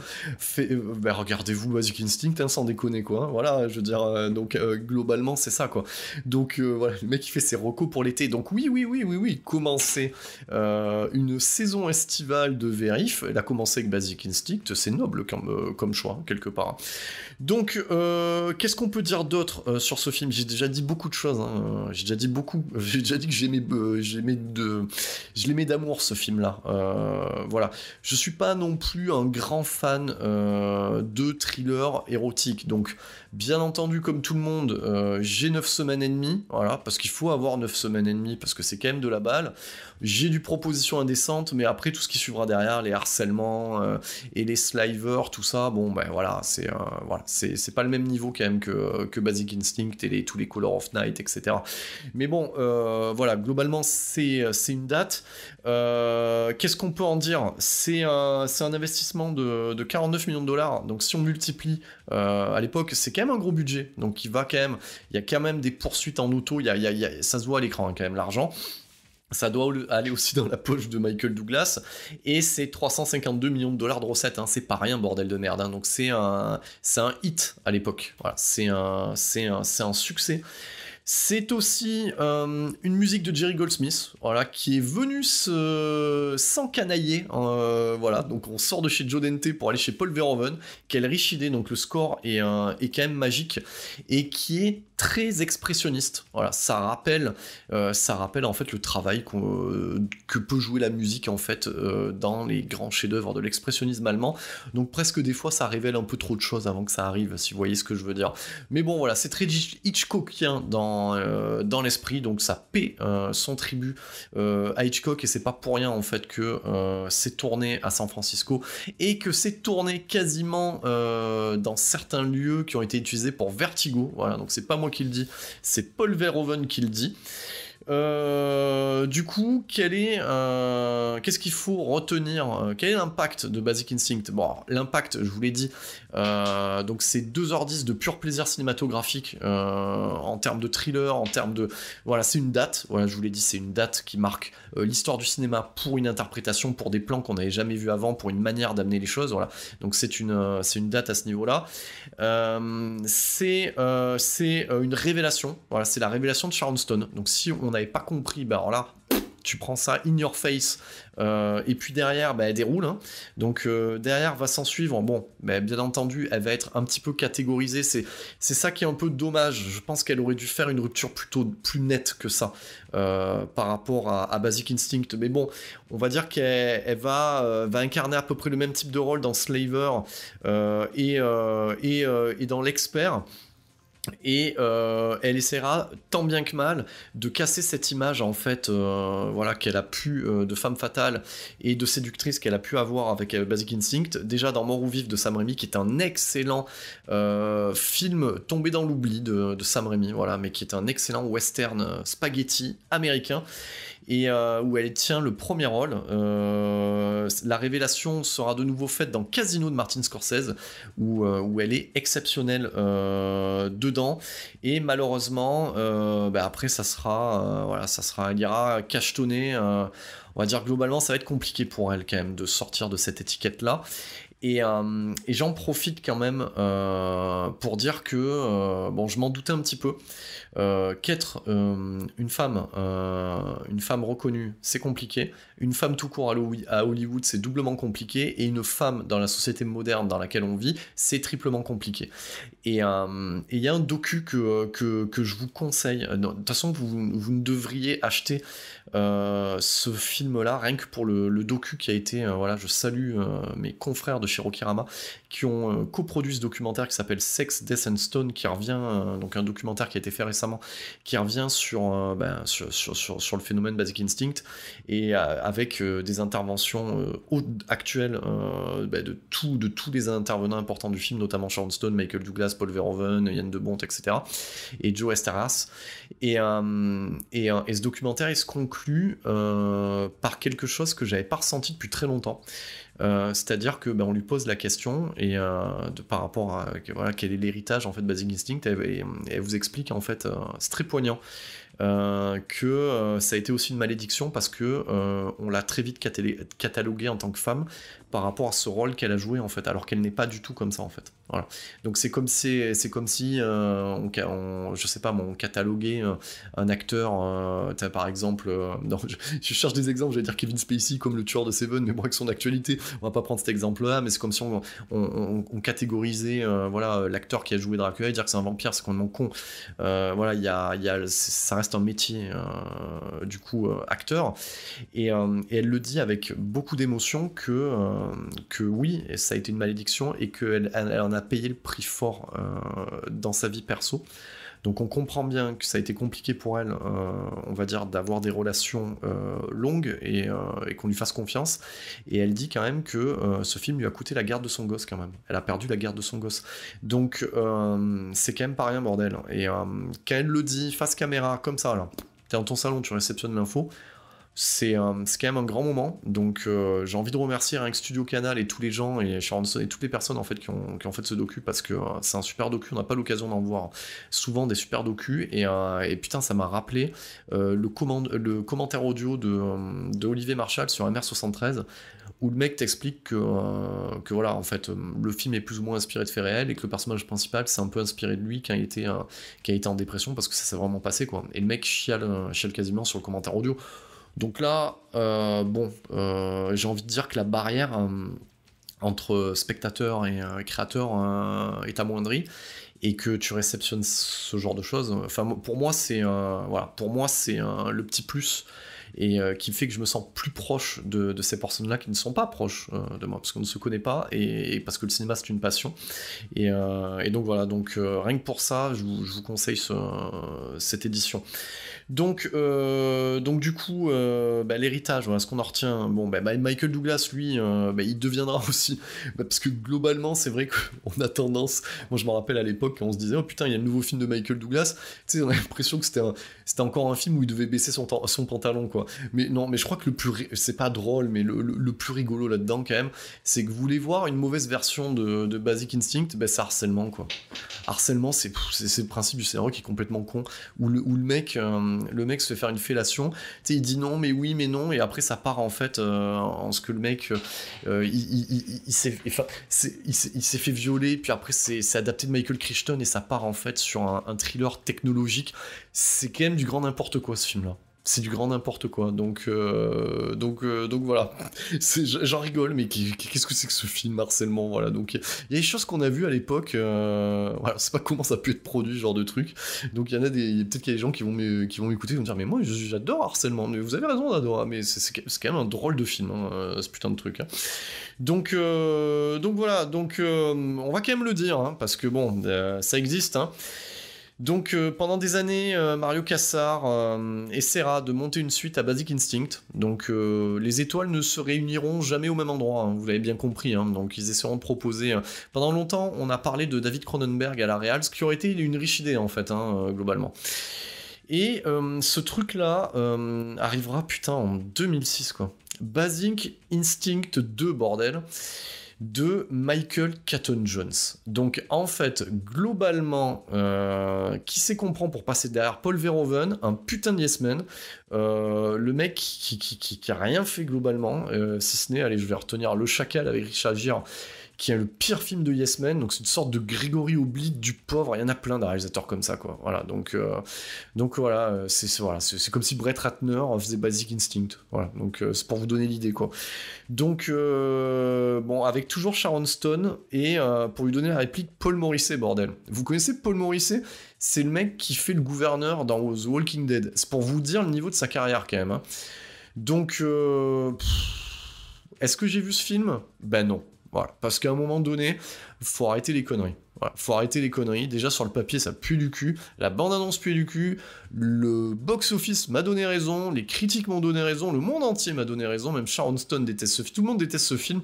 euh, bah, regardez-vous Basic Instinct, hein, sans déconner quoi. Hein, voilà, je veux dire, euh, donc globalement c'est ça quoi. Donc voilà, le mec il fait ses recos pour l'été. Donc oui, oui, oui, oui, oui, commencer une saison estivale de Vérif, elle a commencé avec Basic Instinct, c'est noble comme, comme choix, hein, quelque part. Donc qu'est-ce qu'on peut dire d'autre sur ce film J'ai déjà dit beaucoup de choses, j'ai déjà dit beaucoup, j'ai déjà dit que j'aimais de d'amour ce film-là. Euh, voilà. Je suis pas non plus un grand fan euh, de thrillers érotiques. Donc, bien entendu, comme tout le monde, euh, j'ai 9 semaines et demie. Voilà, parce qu'il faut avoir 9 semaines et demie, parce que c'est quand même de la balle. J'ai du proposition indécente, mais après tout ce qui suivra derrière, les harcèlements et les slivers, tout ça, bon, ben voilà, c'est voilà, c'est pas le même niveau quand même que, que Basic Instinct et les, tous les Color of Night, etc. Mais bon, voilà, globalement, c'est une date. Euh, qu'est-ce qu'on peut en dire C'est un, un, investissement de, 49 millions de dollars. Donc si on multiplie euh, à l'époque, c'est quand même un gros budget. Donc il va quand même, il y a quand même des poursuites en auto. Il y a, ça se voit à l'écran hein, quand même l'argent. Ça doit aller aussi dans la poche de Michael Douglas. Et c'est 352 millions de dollars de recettes. Hein. C'est pas rien, bordel de merde. Hein. Donc c'est un, un hit à l'époque. Voilà, c'est un, un succès. C'est aussi euh, une musique de Jerry Goldsmith, voilà, qui est venue s'encanailler. canailler, euh, voilà, donc on sort de chez Joe Dente pour aller chez Paul Verhoeven. Quelle riche idée, donc le score euh, est, quand même magique et qui est très expressionniste. Voilà, ça rappelle, ça rappelle en fait le travail que peut jouer la musique en fait dans les grands chefs-d'œuvre de l'expressionnisme allemand. Donc presque des fois, ça révèle un peu trop de choses avant que ça arrive, si vous voyez ce que je veux dire. Mais bon, voilà, c'est très Hitchcockien dans euh, dans, l'esprit, donc ça paie euh, son tribut euh, à Hitchcock, et c'est pas pour rien en fait que c'est tourné à San Francisco, et que c'est tourné quasiment dans certains lieux qui ont été utilisés pour Vertigo, voilà, donc c'est pas moi qui le dis, c'est Paul Verhoeven qui le dit. Euh, du coup, euh, qu'est-ce qu'il faut retenir euh, Quel est l'impact de Basic Instinct Bon, l'impact, je vous l'ai dit, donc c'est 2h10 de pur plaisir cinématographique en termes de thriller, en termes de. Voilà, c'est une date, voilà, je vous l'ai dit, c'est une date qui marque l'histoire du cinéma pour une interprétation, pour des plans qu'on n'avait jamais vus avant, pour une manière d'amener les choses, voilà. Donc c'est une, c'est une date à ce niveau-là. c'est, c'est une révélation, voilà, c'est la révélation de Sharon Stone. Donc si on a pas compris, bah alors là, tu prends ça in your face, euh, et puis derrière, bah, elle déroule. Hein. Donc euh, derrière va s'en suivre. Bon, mais bien entendu, elle va être un petit peu catégorisée. C'est c'est ça qui est un peu dommage. Je pense qu'elle aurait dû faire une rupture plutôt plus nette que ça euh, par rapport à, Basic Instinct. Mais bon, on va dire qu'elle va va incarner à peu près le même type de rôle dans Slaver et dans l'expert. Et euh, elle essaiera tant bien que mal de casser cette image en fait, euh, voilà, qu'elle a pu euh, de femme fatale et de séductrice qu'elle a pu avoir avec Basic Instinct. Déjà dans Mort ou Vif de Sam Raimi, qui est un excellent film tombé dans l'oubli de, Sam Raimi, voilà, mais qui est un excellent western spaghetti américain et euh, où elle tient le premier rôle. Euh, la révélation sera de nouveau faite dans Casino de Martin Scorsese, où, euh, elle est exceptionnelle dedans. Et malheureusement, bah, après, ça sera, voilà, ça sera, elle ira cachetonner, on va dire globalement, ça va être compliqué pour elle quand même de sortir de cette étiquette-là. Et, j'en profite quand même pour dire que, bon, je m'en doutais un petit peu, euh, qu'être euh, une femme, euh, une femme reconnue, c'est compliqué. Une femme tout court à Hollywood, c'est doublement compliqué. Et une femme dans la société moderne dans laquelle on vit, c'est triplement compliqué. Et il y a un docu que, que, je vous conseille. De toute façon, vous, vous ne devriez acheter ce film-là rien que pour le, docu qui a été. voilà, je salue mes confrères de chez qui ont coproduit ce documentaire qui s'appelle Sex, Death and Stone, qui revient. donc un documentaire qui a été fait récemment qui revient euh, ben, sur, sur, le phénomène Basic Instinct et euh, avec euh, des interventions actuelles ben, de, tout, de tous les intervenants importants du film, notamment Sharon Stone, Michael Douglas, Paul Verhoeven, Yann de etc. et Joe Esteras. Et, ce documentaire, se conclut par quelque chose que j'avais pas ressenti depuis très longtemps. Euh, c'est-à-dire que bah, on lui pose la question et euh, par rapport à quel est l'héritage en fait Basic Instinct, et, elle vous explique en fait, euh, c'est très poignant. que ça a été aussi une malédiction parce que on l'a très vite cataloguée en tant que femme par rapport à ce rôle qu'elle a joué en fait, alors qu'elle n'est pas du tout comme ça en fait. Donc c'est comme comme si euh, on, je sais pas on cataloguait euh, un acteur euh, par exemple je, cherche des exemples, je vais dire Kevin Spacey comme le tueur de Seven mais moi avec son actualité, on va pas prendre cet exemple là mais c'est comme si on, catégorisait voilà l'acteur qui a joué Dracula et dire que c'est un vampire, c'est complètement con. voilà, il ça reste un métier du coup acteur et, elle le dit avec beaucoup d'émotion que que oui, ça a été une malédiction et qu'elle en a payé le prix fort euh, dans sa vie perso. Donc on comprend bien que ça a été compliqué pour elle, euh, on va dire, d'avoir des relations euh, longues et, qu'on lui fasse confiance. Et elle dit quand même que ce film lui a coûté la garde de son gosse quand même. Elle a perdu la garde de son gosse. Donc c'est quand même pas rien bordel. Et quand elle le dit face caméra comme ça là, t'es dans ton salon, tu réceptionnes l'info, c'est quand même un grand moment, donc euh, j'ai envie de remercier avec Studio Canal et tous les gens et, et toutes les personnes en fait qui ont, fait ce docu parce que euh, c'est un super docu, on n'a pas l'occasion d'en voir souvent des super docus euh, et, putain ça m'a rappelé le, le commentaire audio de, de Olivier Marchal sur MR73 où le mec t'explique que, que, voilà, en fait, le film est plus ou moins inspiré de faits réels et que le personnage principal s'est un peu inspiré de lui qui a été en dépression parce que ça s'est vraiment passé, quoi. Et le mec chiale, chiale quasiment sur le commentaire audio. Donc là, euh, bon, euh, j'ai envie de dire que la barrière euh, entre spectateur et créateur est amoindrie et que tu réceptionnes ce genre de choses. Enfin, pour moi, c'est voilà, pour moi c'est le petit plus et qui fait que je me sens plus proche de, ces personnes-là qui ne sont pas proches de moi, parce qu'on ne se connaît pas, et, parce que le cinéma c'est une passion. Et, donc voilà, donc rien que pour ça, je vous, conseille cette édition. Donc, euh, donc du coup, euh, bah, l'héritage, ce qu'on en retient. Bon, bah, Michael Douglas, lui, euh, bah, il deviendra aussi, parce que globalement, c'est vrai qu'on a tendance. Moi, je me rappelle à l'époque, on se disait, oh putain, il y a le nouveau film de Michael Douglas. Tu sais, on a l'impression que c'était, encore un film où il devait baisser son, pantalon, quoi. Mais non, mais je crois que le plus, c'est pas drôle, mais le, plus rigolo là-dedans quand même, c'est que vous voulez voir une mauvaise version de, Basic Instinct, c'est harcèlement, quoi. Harcèlement, c'est, le principe du scénario qui est complètement con, où le, où le mec euh, le mec se fait faire une fellation. Tu il dit non, mais oui, mais non, et après ça part en fait euh, en ce que le mec, il, s'est fait violer, puis après c'est adapté de Michael Crichton et ça part en fait sur un, un thriller technologique. C'est quand même du grand n'importe quoi ce film-là c'est du grand n'importe quoi. Donc, euh, donc, euh, donc voilà. J'en rigole, mais qu'est-ce que c'est que ce film harcèlement Voilà. Donc, il y a des choses qu'on a vues à l'époque. Euh, voilà, c'est pas comment ça peut être produit, ce genre de truc. Donc, il y en a des. Peut-être qu'il y a des gens qui vont m'écouter, qui vont me dire Mais moi, j'adore harcèlement. Mais vous avez raison d'adorer. Hein, mais c'est quand même un drôle de film, hein, euh, ce putain de truc. Hein. Donc, donc voilà. Donc, on va quand même le dire, parce que bon, ça existe. Hein. Donc euh, pendant des années, euh, Mario Cassar euh, essaiera de monter une suite à Basic Instinct. Donc les étoiles ne se réuniront jamais au même endroit, hein, vous l'avez bien compris. Hein. donc ils essaieront de proposer. Pendant longtemps, on a parlé de David Cronenberg à la Real, ce qui aurait été une riche idée en fait, hein, globalement. Et ce truc-là arrivera putain en 2006 quoi. Basic Instinct 2 bordel de Michael Catton Jones. Donc en fait, globalement, euh, qui s'est comprend pour passer derrière Paul Verhoeven, un putain de yes man, euh, le mec qui, qui, qui, qui, a rien fait globalement, euh, si ce n'est, allez, je vais retenir le chacal avec Richard Gere qui est le pire film de Yes Men, Donc c'est une sorte de Grégory Oblique du pauvre. Il y en a plein de réalisateurs comme ça, quoi. Voilà. Donc, euh, donc voilà, euh, c'est comme si Brett Ratner faisait Basic Instinct. Voilà. Donc euh, c'est pour vous donner l'idée, quoi. Donc bon, avec toujours Sharon Stone et pour lui donner la réplique, Paul Morrissey, bordel. Vous connaissez Paul Morrissey C'est le mec qui fait le gouverneur dans The Walking Dead. C'est pour vous dire le niveau de sa carrière, quand même. Hein. Donc est-ce que j'ai vu ce film Ben non. Voilà. Parce qu'à un moment donné, faut arrêter les conneries. Voilà. Faut arrêter les conneries. Déjà sur le papier, ça pue du cul. La bande-annonce pue du cul. Le box-office m'a donné raison. Les critiques m'ont donné raison. Le monde entier m'a donné raison. Même Sharon Stone déteste ce film. Tout le monde déteste ce film.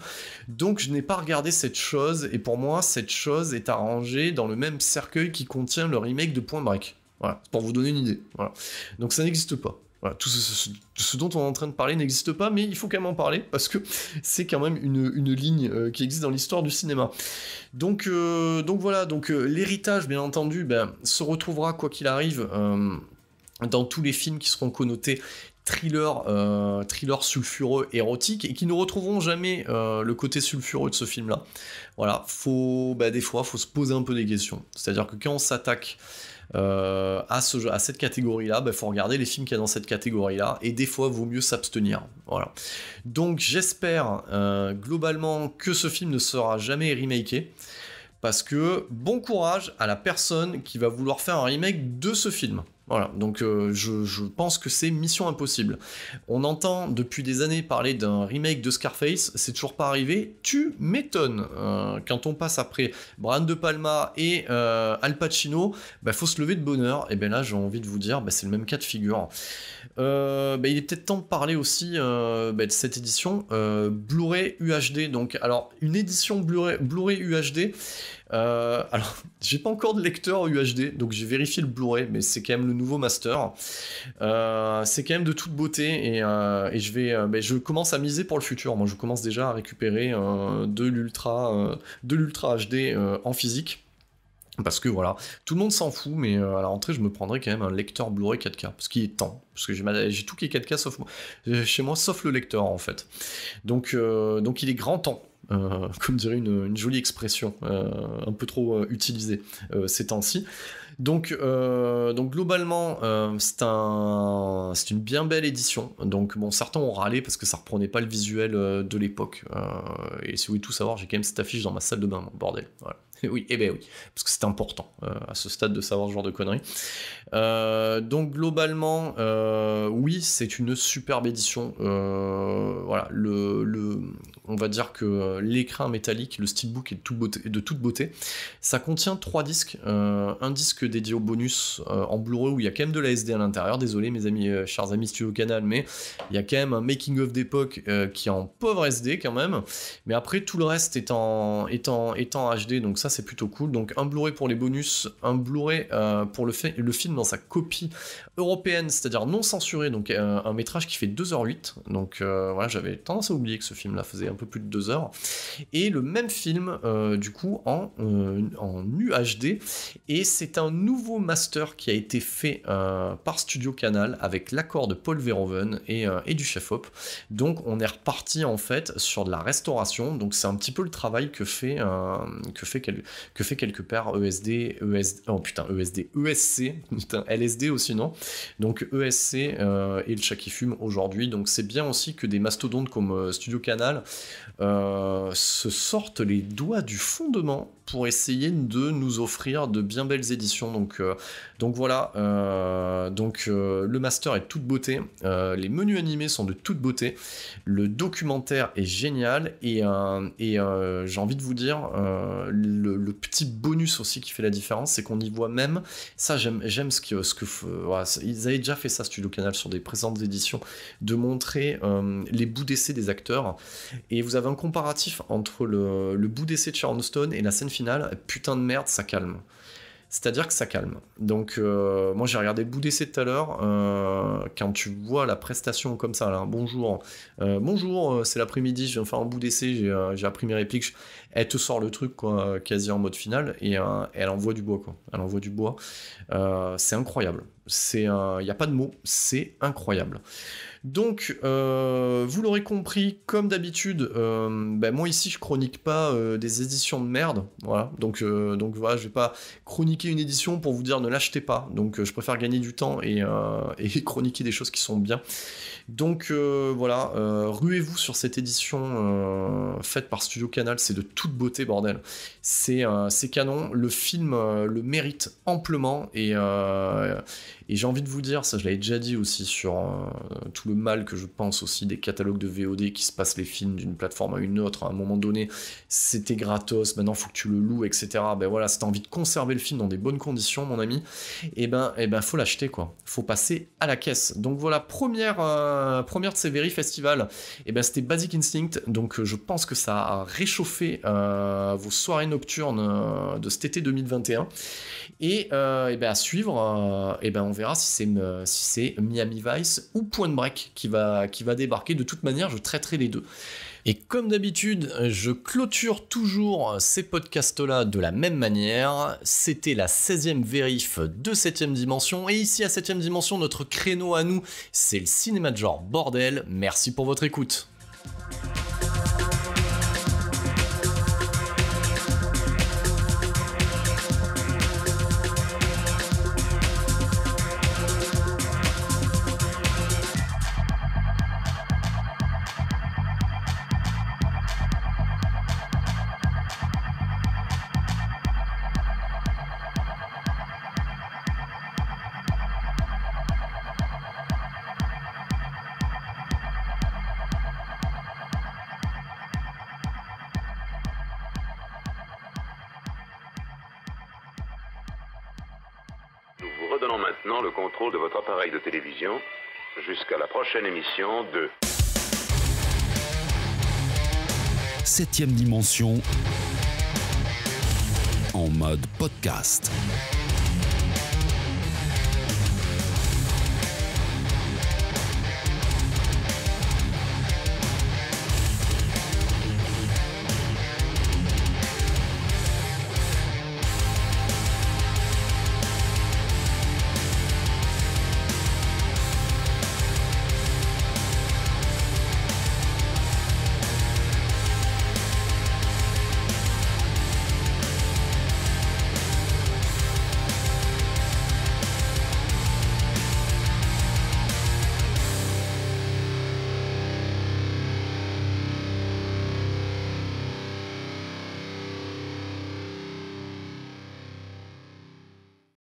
Donc je n'ai pas regardé cette chose. Et pour moi, cette chose est arrangée dans le même cercueil qui contient le remake de Point Break. Voilà. Pour vous donner une idée. Voilà. Donc ça n'existe pas tout ce, dont on est en train de parler n'existe pas, mais il faut quand même en parler parce que c'est quand même une, ligne euh, qui existe dans l'histoire du cinéma. Donc, euh, voilà, donc euh, l'héritage, bien entendu, ben, se retrouvera quoi qu'il arrive dans tous les films qui seront connotés thriller, thriller sulfureux, érotique, et qui ne retrouveront jamais le côté sulfureux de ce film-là. Voilà, faut, ben, des fois, faut se poser un peu des questions. C'est-à-dire que quand on s'attaque euh, à, à cette catégorie-là, il bah, faut regarder les films qu'il y a dans cette catégorie-là, et des fois, vaut mieux s'abstenir. Donc j'espère euh, globalement que ce film ne sera jamais remaké, parce que bon courage à la personne qui va vouloir faire un remake de ce film. Voilà, donc euh, je, pense que c'est Mission Impossible. On entend depuis des années parler d'un remake de Scarface, c'est toujours pas arrivé. Tu m'étonnes. Euh, quand on passe après Brian De Palma et euh, Al Pacino, il bah, faut se lever de bonheur. Et bien là, j'ai envie de vous dire, bah, c'est le même cas de figure. Bah, il est peut-être temps de parler aussi de cette édition Blu-ray UHD. Donc, alors, une édition Blu-ray UHD, euh, alors, j'ai pas encore de lecteur UHD, donc j'ai vérifié le Blu-ray, mais c'est quand même le nouveau master. Euh, c'est quand même de toute beauté et, euh, je vais, je commence à miser pour le futur. Moi, je commence déjà à récupérer de l'ultra, de l'ultra HD en physique. Parce que voilà, tout le monde s'en fout, mais à la rentrée, je me prendrai quand même un lecteur Blu-ray 4K, parce qu'il est temps, parce que j'ai, j'ai tout qui est 4K sauf chez moi, sauf le lecteur en fait. Donc, donc il est grand temps euh, comme dirait une, jolie expression, euh, un peu trop euh, utilisée ces temps-ci. Donc, donc globalement, c'est un, c'est une bien belle édition. Donc bon, certains ont râlé parce que ça reprenait pas le visuel de l'époque. et si vous voulez tout savoir, j'ai quand même cette affiche dans ma salle de bain, bordel. Oui, eh ben oui, parce que c'est important euh, à ce stade de savoir ce genre de conneries. Euh, donc globalement, euh, oui, c'est une superbe édition. voilà, le, on va dire que l'écran métallique, le steelbook est de, toute beauté, Ça contient trois disques, un disque dédié au bonus en Blu-ray où il y a quand même de la SD à l'intérieur. Désolé, mes amis, chers amis Studio Canal, mais il y a quand même un making of d'époque qui est en pauvre SD quand même. Mais après, tout le reste est en, est HD, donc ça c'est plutôt cool. Donc un Blu-ray pour les bonus, un Blu-ray euh, pour le, le film dans sa copie européenne, c'est-à-dire non censurée, donc euh, un métrage qui fait 2h08. Donc euh, voilà, j'avais tendance à oublier que ce film-là faisait un peu plus de 2h. Et le même film, du coup, en, UHD. Et c'est un nouveau master qui a été fait par Studio Canal avec l'accord de Paul Verhoeven et, du chef Hop Donc on est reparti en fait sur de la restauration. Donc c'est un petit peu le travail que fait, que fait que fait quelque part ESD, ESD, oh putain, ESD, ESC, putain, LSD aussi, non Donc ESC euh, et le chat qui fume aujourd'hui. Donc c'est bien aussi que des mastodontes comme euh, Studio Canal euh, se sortent les doigts du fondement pour essayer de nous offrir de bien belles éditions. Donc, donc voilà, donc, le master est de toute beauté, les menus animés sont de toute beauté, le documentaire est génial et, et j'ai envie de vous dire, le le, petit bonus aussi qui fait la différence, c'est qu'on y voit même, ça j'aime, j'aime ce que, ce que ils avaient déjà fait ça Studio Canal sur des présentes éditions, de montrer euh, les bouts d'essai des acteurs, et vous avez un comparatif entre le, le bout d'essai de Sharon Stone et la scène finale, putain de merde, ça calme. C'est-à-dire que ça calme. Donc, euh, moi, j'ai regardé le bout d'essai tout à l'heure. Euh, quand tu vois la prestation comme ça, là, hein, bonjour, euh, bonjour, c'est l'après-midi, je viens faire un bout d'essai, j'ai appris mes répliques. Elle te sort le truc, quoi, quasi en mode final, et elle envoie du bois, quoi. Elle envoie du bois. c'est incroyable. Il n'y a pas de mots, c'est incroyable. Donc, euh, vous l'aurez compris, comme d'habitude, euh, ben, moi ici je chronique pas euh, des éditions de merde, voilà. Donc, donc voilà, je vais pas chroniquer une édition pour vous dire ne l'achetez pas. Donc, je préfère gagner du temps et, et, chroniquer des choses qui sont bien. Donc voilà, ruez-vous sur cette édition faite par Studio Canal, c'est de toute beauté, bordel. C'est canon, le film le mérite amplement et et j'ai envie de vous dire, ça je l'avais déjà dit aussi sur euh, tout le mal que je pense aussi des catalogues de VOD qui se passent les films d'une plateforme à une autre. À un moment donné, c'était gratos, maintenant faut que tu le loues, etc. Ben voilà, si envie de conserver le film dans des bonnes conditions, mon ami, et eh ben, et eh ben faut l'acheter quoi. Faut passer à la caisse. Donc voilà, première, euh, première de ces Very Festival, et eh ben c'était Basic Instinct. Donc euh, je pense que ça a réchauffé vos soirées nocturnes de cet été 2021. Et, ben à suivre, et ben on verra euh, si c'est Miami Vice ou Point Break qui va, qui va débarquer. De toute manière, je traiterai les deux. Et comme d'habitude, je clôture toujours ces podcasts-là de la même manière. C'était la 16e vérif de 7e dimension. Et ici, à 7e dimension, notre créneau à nous, c'est le cinéma de genre bordel. Merci pour votre écoute. à la prochaine émission de... Septième dimension en mode podcast.